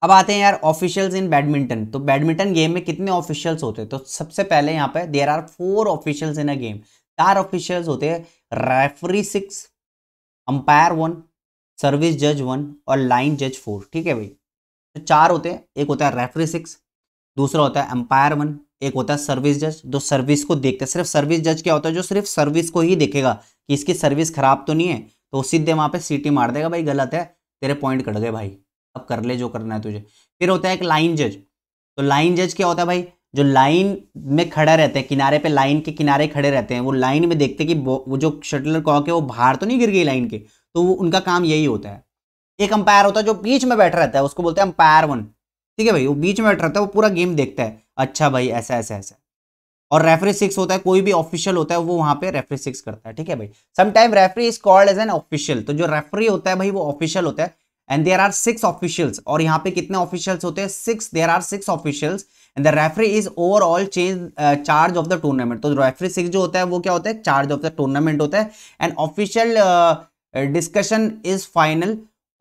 अब आते हैं यार ऑफिशियल्स इन बैडमिंटन तो बैडमिंटन गेम में कितने ऑफिशियल्स होते हैं तो सबसे पहले यहाँ पे there are four officials in a game चार ऑफिशियल्स होते हैं referee six umpire one service जज वन और लाइन जज फोर ठीक है भाई तो चार होते हैं एक होता है रेफरी सिक्स दूसरा होता है अंपायर वन एक होता है सर्विस जज दो तो सर्विस को देखते हैं सिर्फ सर्विस जज क्या होता है जो सिर्फ सर्विस को ही देखेगा कि इसकी सर्विस खराब तो नहीं है तो सीधे वहाँ पे सीटी मार देगा भाई गलत है तेरे पॉइंट कट गए भाई अब कर ले जो करना है तुझे फिर होता है एक लाइन जज तो लाइन जज क्या होता है भाई जो लाइन में खड़ा रहते हैं किनारे पे लाइन के किनारे खड़े रहते हैं वो लाइन में देखते हैं कि वो जो शटलर कॉक है वो बाहर तो नहीं गिर गई लाइन के तो उनका काम यही होता है एक अंपायर होता है जो बीच में बैठा रहता है उसको बोलते हैं अंपायर वन ठीक है भाई वो बीच में बैठा रहता है वो पूरा गेम देखता है अच्छा भाई ऐसा ऐसा ऐसा और रेफरी सिक्स होता है कोई भी ऑफिशियल होता है वो वहां पे रेफरी सिक्स करता है ठीक है भाई sometime referee is called as an official तो जो रेफरी होता है भाई वो ऑफिशियल होता है and there are six officials और यहाँ पे कितने ऑफिशियल्स होते हैं six there are six officials and the referee is overall change charge of the tournament तो रेफरी सिक्स जो होता है वो क्या होता है चार्ज ऑफ द टूर्नामेंट होता है and official discussion is final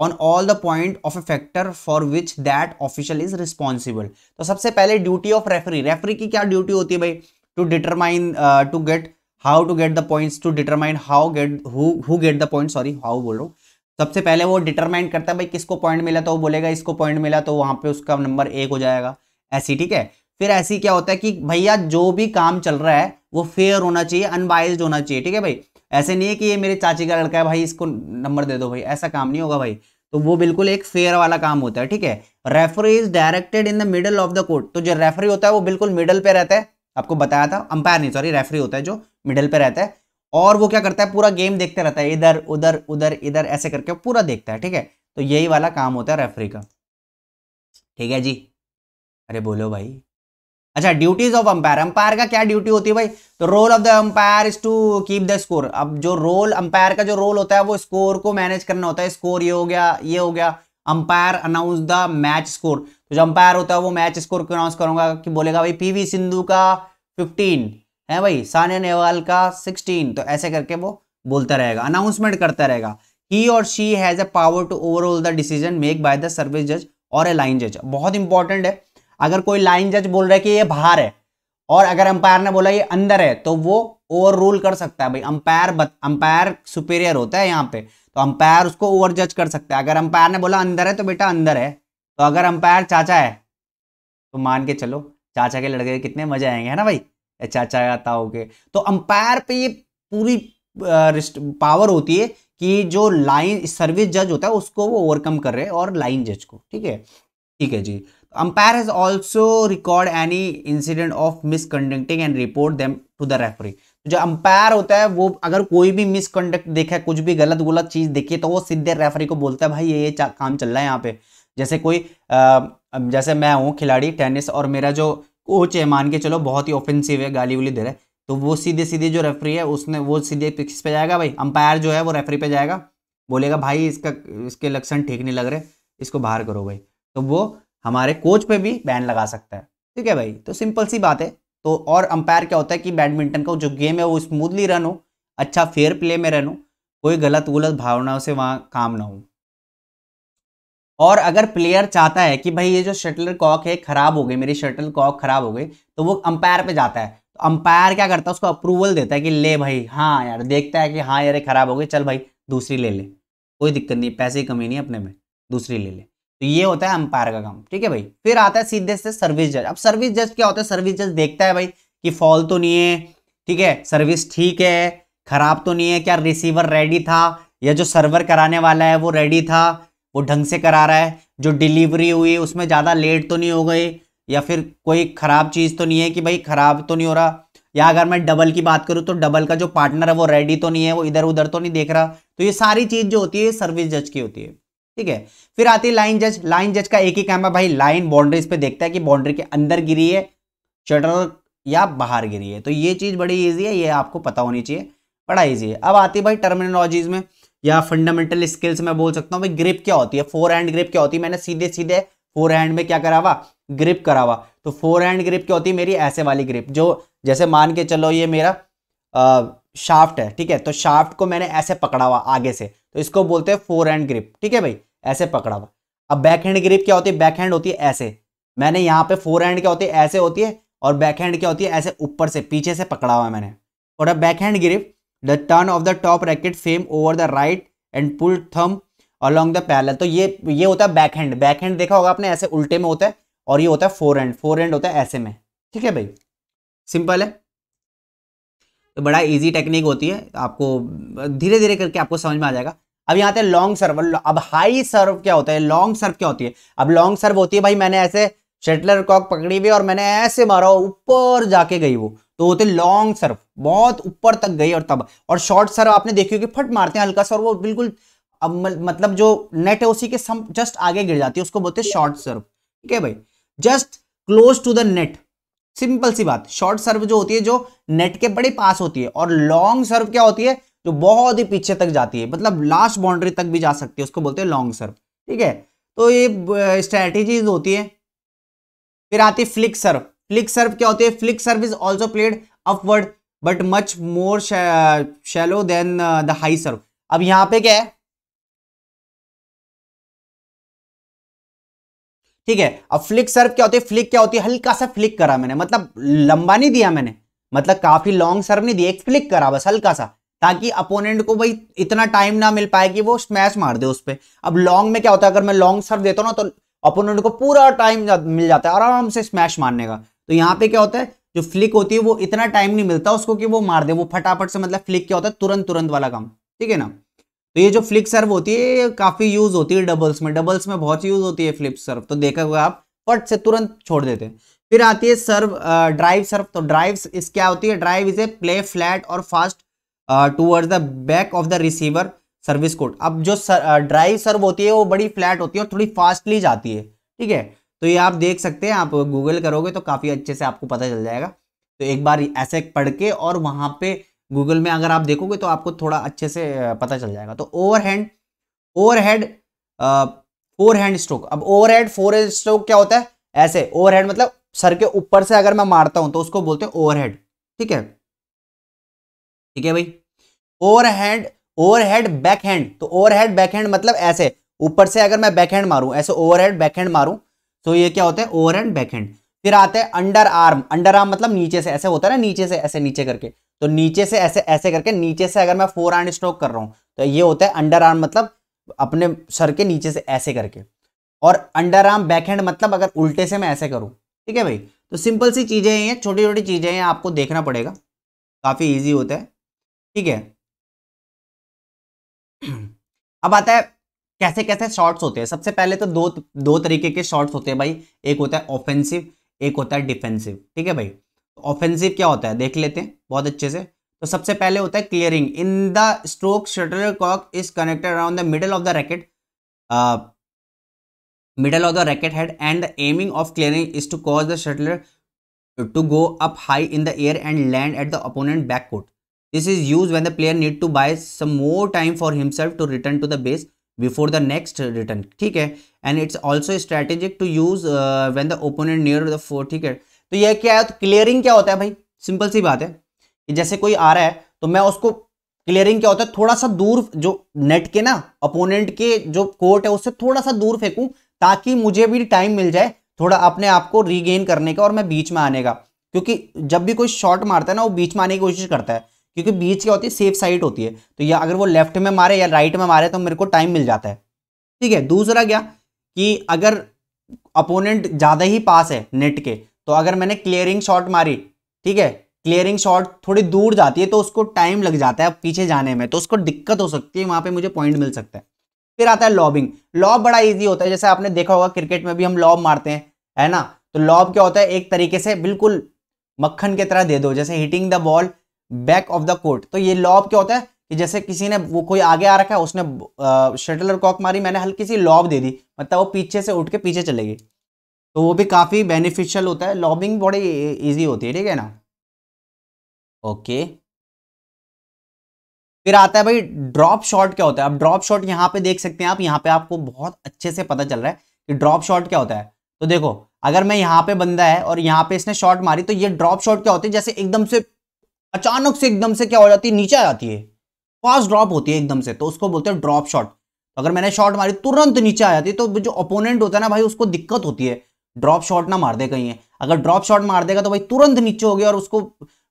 on all the point of a factor for which that official is responsible तो सबसे पहले ड्यूटी ऑफ रेफरी रेफरी की क्या ड्यूटी होती है भाई to determine to get how to get the point to determine how get who get the point sorry how बोल रहा हूँ सबसे पहले वो डिटरमाइन करता है भाई किसको पॉइंट मिला तो वो बोलेगा इसको पॉइंट मिला तो वहाँ पे उसका नंबर एक हो जाएगा ऐसी ठीक है फिर ऐसी क्या होता है कि भैया जो भी काम चल रहा है वो फेयर होना चाहिए अनबाइज होना चाहिए ठीक है भाई ऐसे नहीं है कि ये मेरे चाची का लड़का है भाई इसको नंबर दे दो भाई ऐसा काम नहीं होगा भाई तो वो बिल्कुल एक फेयर वाला काम होता है ठीक है referee is directed in the middle of the court तो जो रेफरी होता है वो बिल्कुल मिडल पे रहता है आपको बताया था अंपायर नहीं सॉरी रेफरी होता है जो मिडल पे रहता है और वो क्या करता है पूरा गेम देखते रहता है इधर उधर उधर इधर ऐसे करके पूरा देखता है ठीक है तो यही वाला काम होता है रेफरी का ठीक है जी अरे बोलो भाई अच्छा ड्यूटीज ऑफ अंपायर अंपायर का क्या ड्यूटी होती है भाई तो role of the umpire is to keep the score अब जो रोल अंपायर का जो रोल होता है वो स्कोर को मैनेज करना होता है स्कोर ये हो गया ये हो गया umpire announce the match score तो जो अंपायर होता है वो मैच स्कोर को अनाउंस करूंगा कि बोलेगा भाई पीवी सिंधु का फिफ्टीन है भाई सानिया नेहवाल का सिक्सटीन तो ऐसे करके वो बोलता रहेगा अनाउंसमेंट करता रहेगा he or she has a power to overall the decision make by the service जज और ए लाइन जज बहुत इंपॉर्टेंट है अगर कोई लाइन जज बोल रहा है कि ये बाहर है और अगर अंपायर ने बोला ये अंदर है तो वो ओवर रूल कर सकता है भाई अंपायर अंपायर सुपेरियर होता है यहाँ पे तो अंपायर उसको ओवर जज कर सकता है अगर अंपायर ने बोला अंदर है तो बेटा अंदर है तो अगर अंपायर चाचा है तो मान के चलो चाचा के लड़के कितने मजे आएंगे है ना भाई चाचा गए तो अंपायर पे ये पूरी पावर होती है कि जो लाइन सर्विस जज होता है उसको वो ओवरकम कर रहे और लाइन जज को ठीक है ठीक है जी umpire has also record any incident of misconducting and report them to the referee जो अंपायर होता है वो अगर कोई भी मिसकंडक्ट देखा कुछ भी गलत गुलत चीज़ देखे तो वो सीधे रेफरी को बोलता है भाई ये ये काम चल रहा है यहाँ पे जैसे कोई आ, जैसे मैं हूँ खिलाड़ी टेनिस और मेरा जो कोच है मान के चलो बहुत ही ऑफेंसिव है गाली उली दे रहा है तो वो सीधे सीधे जो रेफरी है उसने वो सीधे पिक्स पे जाएगा भाई अंपायर जो है वो रेफरी पे जाएगा बोलेगा भाई इसका इसके लक्षण ठीक नहीं लग रहे इसको बाहर करो भाई तो वो हमारे कोच पे भी बैन लगा सकता है ठीक है भाई तो सिंपल सी बात है तो और अंपायर क्या होता है कि बैडमिंटन का जो गेम है वो स्मूथली रन हो अच्छा फेयर प्ले में रन हो कोई गलत गलत भावनाओं से वहाँ काम ना हो और अगर प्लेयर चाहता है कि भाई ये जो शटल कॉक है खराब हो गई मेरी शटल कॉक खराब हो गई तो वो अंपायर पे जाता है तो अंपायर क्या करता है उसको अप्रूवल देता है कि ले भाई हाँ यार देखता है कि हाँ यार खराब हो गई चल भाई दूसरी ले ले कोई दिक्कत नहीं पैसे की कमी नहीं अपने में दूसरी ले ले तो ये होता है अंपायर का काम ठीक है भाई फिर आता है सीधे से सर्विस जज अब सर्विस जज क्या होता है सर्विस जज देखता है भाई कि फॉल तो नहीं है ठीक है सर्विस ठीक है खराब तो नहीं है क्या रिसीवर रेडी था या जो सर्वर कराने वाला है वो रेडी था वो ढंग से करा रहा है जो डिलीवरी हुई है उसमें ज़्यादा लेट तो नहीं हो गए या फिर कोई ख़राब चीज़ तो नहीं है कि भाई ख़राब तो नहीं हो रहा या अगर मैं डबल की बात करूँ तो डबल का जो पार्टनर है वो रेडी तो नहीं है वो इधर उधर तो नहीं देख रहा तो ये सारी चीज़ जो होती है सर्विस जज की होती है ठीक है फिर आती है लाइन जज लाइन जज का एक ही काम है भाई लाइन बाउंड्रीज पे देखता है कि बाउंड्री के अंदर गिरी है शटर या बाहर गिरी है तो ये चीज़ बड़ी ईजी है ये आपको पता होनी चाहिए बड़ा ईजी है अब आती है भाई टर्मिनोलॉजीज में या फंडामेंटल स्किल्स मैं बोल सकता हूँ भाई ग्रिप क्या होती है फोर हैंड ग्रिप क्या होती है मैंने सीधे सीधे फोर हैंड में क्या करा हुआ ग्रिप करा हुआ तो फोर हैंड ग्रिप क्या होती है मेरी ऐसे वाली ग्रिप जो जैसे मान के चलो ये मेरा आ, शाफ्ट है ठीक है तो शाफ्ट को मैंने ऐसे पकड़ा हुआ आगे से तो इसको बोलते हैं फोर हैंड ग्रिप ठीक है भाई ऐसे पकड़ा हुआ अब बैक हैंड ग्रिप क्या होती है बैक हैंड होती है ऐसे मैंने यहाँ पे फोर हैंड क्या होती है ऐसे होती है और बैक हैंड क्या होती है ऐसे ऊपर से पीछे से पकड़ा हुआ मैंने और अब backhand grip the turn of the top racket frame over the right and pull thumb along the parallel तो ये ये होता है बैक हैंड बैक हैंड देखा होगा आपने ऐसे उल्टे में होता है और ये होता है फोर हैंड फोर हैंड होता है ऐसे में ठीक है भाई सिंपल है तो बड़ा इजी टेक्निक होती है आपको धीरे धीरे करके आपको समझ में आ जाएगा अब यहाँ हैं लॉन्ग सर्व अब हाई सर्व क्या होता है लॉन्ग सर्व क्या होती है अब लॉन्ग सर्व होती है भाई मैंने ऐसे शटलर कॉक पकड़ी हुई और मैंने ऐसे मारा ऊपर जाके गई वो तो होते लॉन्ग सर्व बहुत ऊपर तक गई और तब और शॉर्ट सर्व आपने देखी कि फट मारते हैं हल्का सा और वो बिल्कुल अब मतलब जो नेट है उसी के सम जस्ट आगे गिर जाती है उसको बोलते हैं शॉर्ट सर्व ठीक है भाई just close to the net simple सी बात शॉर्ट सर्व जो होती है जो नेट के बड़े पास होती है और लॉन्ग सर्व क्या होती है जो बहुत ही पीछे तक जाती है मतलब लास्ट बाउंड्री तक भी जा सकती है उसको बोलते हैं लॉन्ग सर्व ठीक है तो ये स्ट्रैटेजीज होती है फिर आती है फ्लिक सर्व फ्लिक सर्व क्या होते हैं flick serve is also played upward but much more shallow than the high serve अब यहां पे क्या है ठीक है अब फ्लिक सर्व क्या होती है फ्लिक क्या होती है हल्का सा फ्लिक करा मैंने मतलब लंबा नहीं दिया मैंने मतलब काफी लॉन्ग सर्व नहीं दिया एक फ्लिक करा बस हल्का सा ताकि अपोनेंट को भाई इतना टाइम ना मिल पाए कि वो स्मैश मार दे उस पर अब लॉन्ग में क्या होता है अगर मैं लॉन्ग सर्व देता हूँ ना तो अपोनेंट को पूरा टाइम मिल जाता है आराम से स्मैश मारने का तो यहाँ पे क्या होता है जो फ्लिक होती है वो इतना टाइम नहीं मिलता उसको कि वो मार दे वो फटाफट से मतलब फ्लिक क्या होता है तुरंत तुरंत वाला काम ठीक है ना तो ये जो फ्लिक सर्व होती है ये काफ़ी यूज़ होती है डबल्स में डबल्स में बहुत यूज़ होती है फ्लिप सर्व तो देखा होगा आप फट से तुरंत छोड़ देते हैं फिर आती है सर्व ड्राइव सर्व तो ड्राइव इस क्या होती है drive is a play flat or fast towards the back of the receiver service court अब जो सर, ड्राइव सर्व होती है वो बड़ी फ्लैट होती है और थोड़ी फास्टली जाती है ठीक है तो ये आप देख सकते हैं आप गूगल करोगे तो काफ़ी अच्छे से आपको पता चल जाएगा तो एक बार ऐसे पढ़ के और वहाँ पे गूगल में अगर आप देखोगे तो आपको थोड़ा अच्छे से पता चल जाएगा तो overhand overhead forehand stroke अब overhand forehand stroke क्या होता है ऐसे ओवर हैंड मतलब सर के ऊपर से अगर मैं मारता हूं तो उसको बोलते हैं ओवर हैड ठीक है ठीक है भाई overhand overhead backhand तो ओवर हैड बैक हैंड मतलब ऐसे ऊपर से अगर मैं बैक हैंड मारूं ऐसे ओवर हैड बैक हैंड मारूं तो ये क्या होता है ओवर एंड बैक एंड फिर आते हैं अंडर आर्म अंडर आर्म मतलब नीचे से ऐसे होता है ना नीचे से ऐसे नीचे करके तो नीचे से ऐसे ऐसे करके नीचे से अगर मैं फोर आर्म स्ट्रोक कर रहा हूँ तो ये होता है अंडर आर्म मतलब अपने सर के नीचे से ऐसे करके और अंडर आर्म बैक हैंड मतलब अगर उल्टे से मैं ऐसे करूँ ठीक है भाई तो सिंपल सी चीज़ें हैं छोटी छोटी चीज़ें हैं आपको देखना पड़ेगा काफ़ी ईजी होता है ठीक है अब आता है कैसे कैसे शॉट्स होते हैं सबसे पहले तो दो दो तरीके के शॉट्स होते हैं भाई एक होता है ऑफेंसिव एक होता है डिफेंसिव ठीक है भाई ऑफेंसिव क्या होता है देख लेते हैं बहुत अच्छे से तो सबसे पहले होता है clearing in the stroke shuttlecock is connected around the middle of the racket middle of the racket head and the aiming of clearing is to cause the shuttler go up high in the air and land at the opponent back backcourt. This is use when the player need to buy some more time for himself to return to the base before the next return ठीक है and it's also strategic to use when the opponent near the fore ठीक है तो यह क्या है तो clearing क्या होता है भाई सिंपल सी बात है कि जैसे कोई आ रहा है तो मैं उसको क्लियरिंग क्या होता है थोड़ा सा दूर जो नेट के ना अपोनेंट के जो कोर्ट है उससे थोड़ा सा दूर फेंकूं ताकि मुझे भी टाइम मिल जाए थोड़ा अपने आप को रीगेन करने का और मैं बीच में आने का क्योंकि जब भी कोई शॉट मारता है ना वो बीच में आने की कोशिश करता है क्योंकि बीच क्या होती है सेफ साइड होती है तो या अगर वो लेफ्ट में मारे या राइट में मारे तो मेरे को टाइम मिल जाता है ठीक है दूसरा क्या कि अगर अपोनेंट ज़्यादा ही पास है नेट के तो अगर मैंने क्लियरिंग शॉट मारी ठीक है क्लियरिंग शॉट थोड़ी दूर जाती है तो उसको टाइम लग जाता है पीछे जाने में तो उसको दिक्कत हो सकती है वहाँ पर मुझे पॉइंट मिल सकता है फिर आता है लॉबिंग लॉब बड़ा ईजी होता है जैसे आपने देखा होगा क्रिकेट में भी हम लॉब मारते हैं है ना तो लॉब क्या होता है एक तरीके से बिल्कुल मक्खन की तरह दे दो जैसे hitting the ball back of the court तो ये लॉब क्या होता है कि जैसे किसी ने वो कोई आगे आ रखा है उसने शटलर कॉक मारी मैंने हल्की सी लॉब दे दी मतलब वो पीछे से उठ के पीछे चले गई तो वो भी काफ़ी बेनिफिशियल होता है लॉबिंग बड़ी ईजी होती है ठीक है ना ओके फिर आता है भाई ड्रॉप शॉट क्या होता है अब ड्रॉप शॉट यहाँ पे देख सकते हैं आप यहाँ पे आपको बहुत अच्छे से पता चल रहा है कि ड्रॉप शॉट क्या होता है तो देखो अगर मैं यहाँ पे बंदा है और यहाँ पे इसने शॉट मारी तो ये ड्रॉप शॉट क्या होती है जैसे एकदम से अचानक से एकदम से क्या हो जाती है नीचे आ जाती है फास्ट ड्रॉप होती है एकदम से तो उसको बोलते हैं ड्रॉप शॉट तो अगर मैंने शॉट मारी तुरंत नीचे आ जाती है तो जो ओपोनेंट होता है ना भाई उसको दिक्कत होती है ड्रॉप शॉट ना मार दे कहीं है अगर ड्रॉप शॉट मार देगा तो भाई तुरंत नीचे हो गया और उसको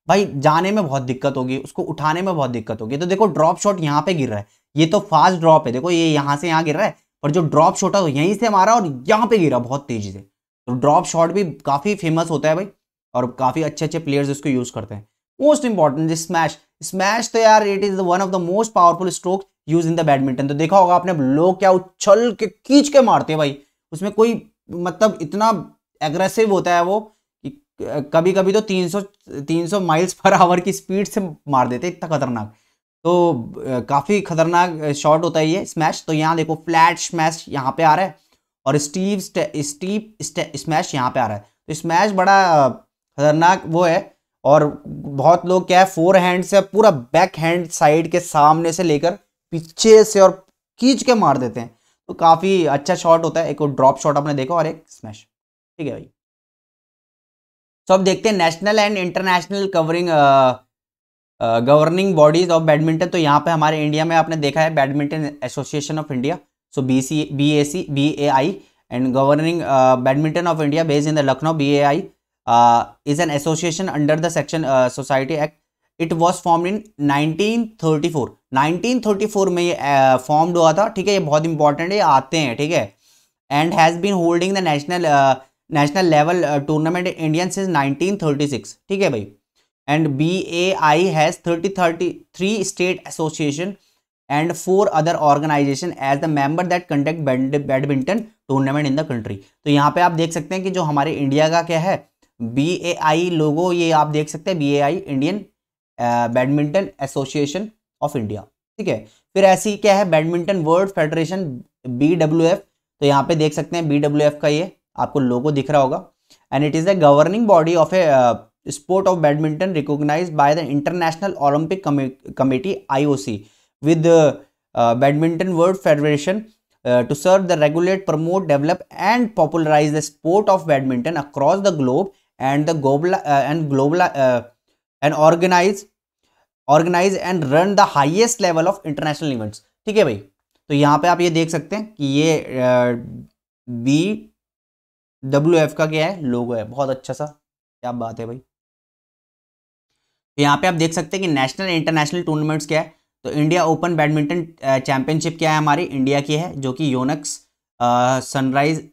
भाई जाने में बहुत दिक्कत होगी उसको उठाने में बहुत दिक्कत होगी तो देखो ड्रॉप शॉट यहाँ पे गिर रहा है ये तो फास्ट ड्रॉप है देखो ये यहाँ से यहाँ गिर रहा है पर जो ड्रॉप शॉट है वो यहीं से मारा और यहाँ पे गिरा बहुत तेजी से तो ड्रॉप शॉट भी काफ़ी फेमस होता है भाई और काफ़ी अच्छे अच्छे प्लेयर्स इसको यूज़ करते हैं मोस्ट इंपॉर्टेंट स्मैश स्मैश तो यार it is one of the most powerful stroke use in the badminton तो देखा होगा आपने लोग क्या उछल के खींच के मारते हैं भाई उसमें कोई मतलब इतना एग्रेसिव होता है वो कि कभी कभी तो 300 300 माइल्स पर आवर की स्पीड से मार देते इतना खतरनाक तो काफ़ी खतरनाक शॉट होता है ये स्मैश तो यहाँ देखो फ्लैट स्मैश यहाँ पे आ रहा है और स्टीव स्टीप स्मैश यहाँ पे आ रहा है तो स्मैश बड़ा खतरनाक वो है और बहुत लोग क्या है फोर हैंड से पूरा बैक हैंड साइड के सामने से लेकर पीछे से और खींच के मार देते हैं तो काफ़ी अच्छा शॉट होता है एक ड्रॉप शॉट आपने देखा और एक स्मैश ठीक है भाई तो अब देखते हैं national and international covering governing bodies of badminton तो यहाँ पे हमारे इंडिया में आपने देखा है badminton association of India so B C B A C B A I and governing badminton of India based in the Lucknow B A I is an association under the section society act it was form in 1934 1934 में ये formed uh, हुआ था ठीक है ये बहुत important है ये आते हैं ठीक है and has been holding the national national level tournament Indian since 1936 ठीक है भाई and B A I has thirty thirty three state association and four other organisation as the member that conduct badminton tournament in the country तो यहाँ पे आप देख सकते हैं कि जो हमारे इंडिया का क्या है बी ए आई लोगो ये आप देख सकते हैं B A I Indian badminton association of India ठीक है फिर ऐसी क्या है badminton world federation B W F तो यहाँ पे देख सकते हैं बी डब्ल्यू एफ का ये आपको लोगो दिख रहा होगा and it is the governing body of a sport of badminton recognise by the international Olympic committee I O C with badminton world federation to serve the regulate promote develop and popularize the sport of badminton across the globe and the global uh, and global uh, and organize organise and run the highest level of international events ठीक है भाई तो यहाँ पे आप ये देख सकते हैं कि ये बी डब्ल्यू एफ का क्या है लोगो है बहुत अच्छा सा क्या बात है भाई तो यहाँ पे आप देख सकते हैं कि नेशनल इंटरनेशनल टूर्नामेंट्स क्या है तो इंडिया ओपन बैडमिंटन चैंपियनशिप क्या है हमारी इंडिया की है जो कि Yonex sunrise uh,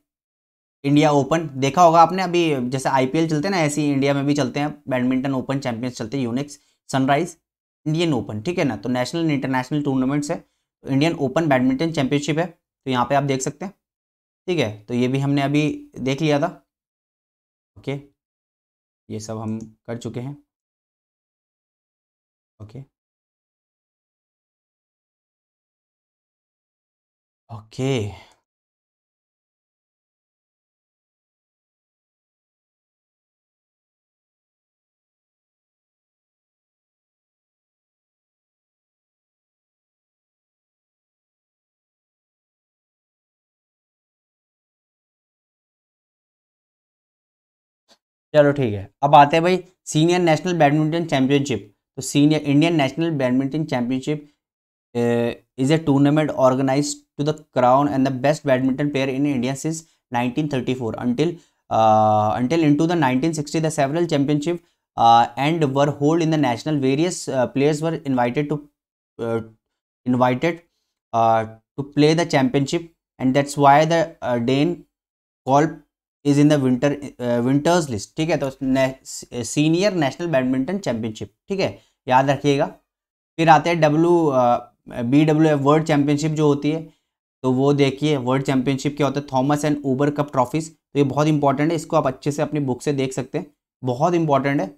India Open देखा होगा आपने अभी जैसे आईपीएल चलते हैं ना ऐसे ही इंडिया में भी चलते हैं बैडमिंटन ओपन चैंपियंस चलते हैं यूनिक्स सनराइज इंडियन ओपन ठीक है ना तो नेशनल इंटरनेशनल टूर्नामेंट्स है इंडियन ओपन बैडमिंटन चैंपियनशिप है तो यहाँ पे आप देख सकते हैं ठीक है तो ये भी हमने अभी देख लिया था ओके ये सब हम कर चुके हैं ओके ओके चलो ठीक है अब आते हैं भाई सीनियर नेशनल बैडमिंटन चैंपियनशिप तो senior Indian national badminton championship is a tournament organise to the crown and the best badminton player in India since nineteen thirty four until to the 1960 sixty the several championship and were hold in the national various players were invited to invited to play the championship and that's why the den call is in the winter winters list ठीक है तो senior national badminton championship ठीक है याद रखिएगा फिर आते हैं W B W F world championship जो होती है तो वो देखिए वर्ल्ड चैंपियनशिप क्या होता है Thomas and Uber cup trophies तो ये बहुत इंपॉर्टेंट है इसको आप अच्छे से अपनी बुक से देख सकते हैं बहुत इंपॉर्टेंट है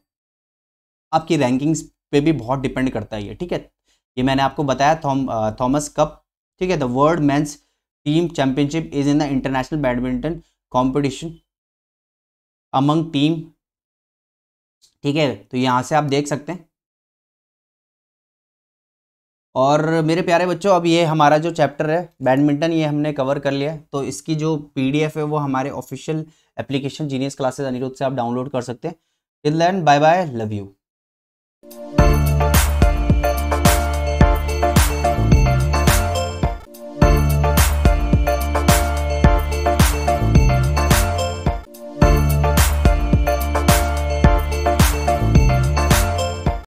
आपकी रैंकिंग्स पे भी बहुत डिपेंड करता है ये ठीक है ये मैंने आपको बताया थॉम थॉमस कप ठीक है the world men's team championship is in the international badminton competition among team ठीक है तो यहाँ से आप देख सकते हैं और मेरे प्यारे बच्चों अब ये हमारा जो चैप्टर है बैडमिंटन ये हमने कवर कर लिया तो इसकी जो पीडीएफ है वो हमारे official application genius classes Aniruddh से आप डाउनलोड कर सकते हैं till then bye bye love you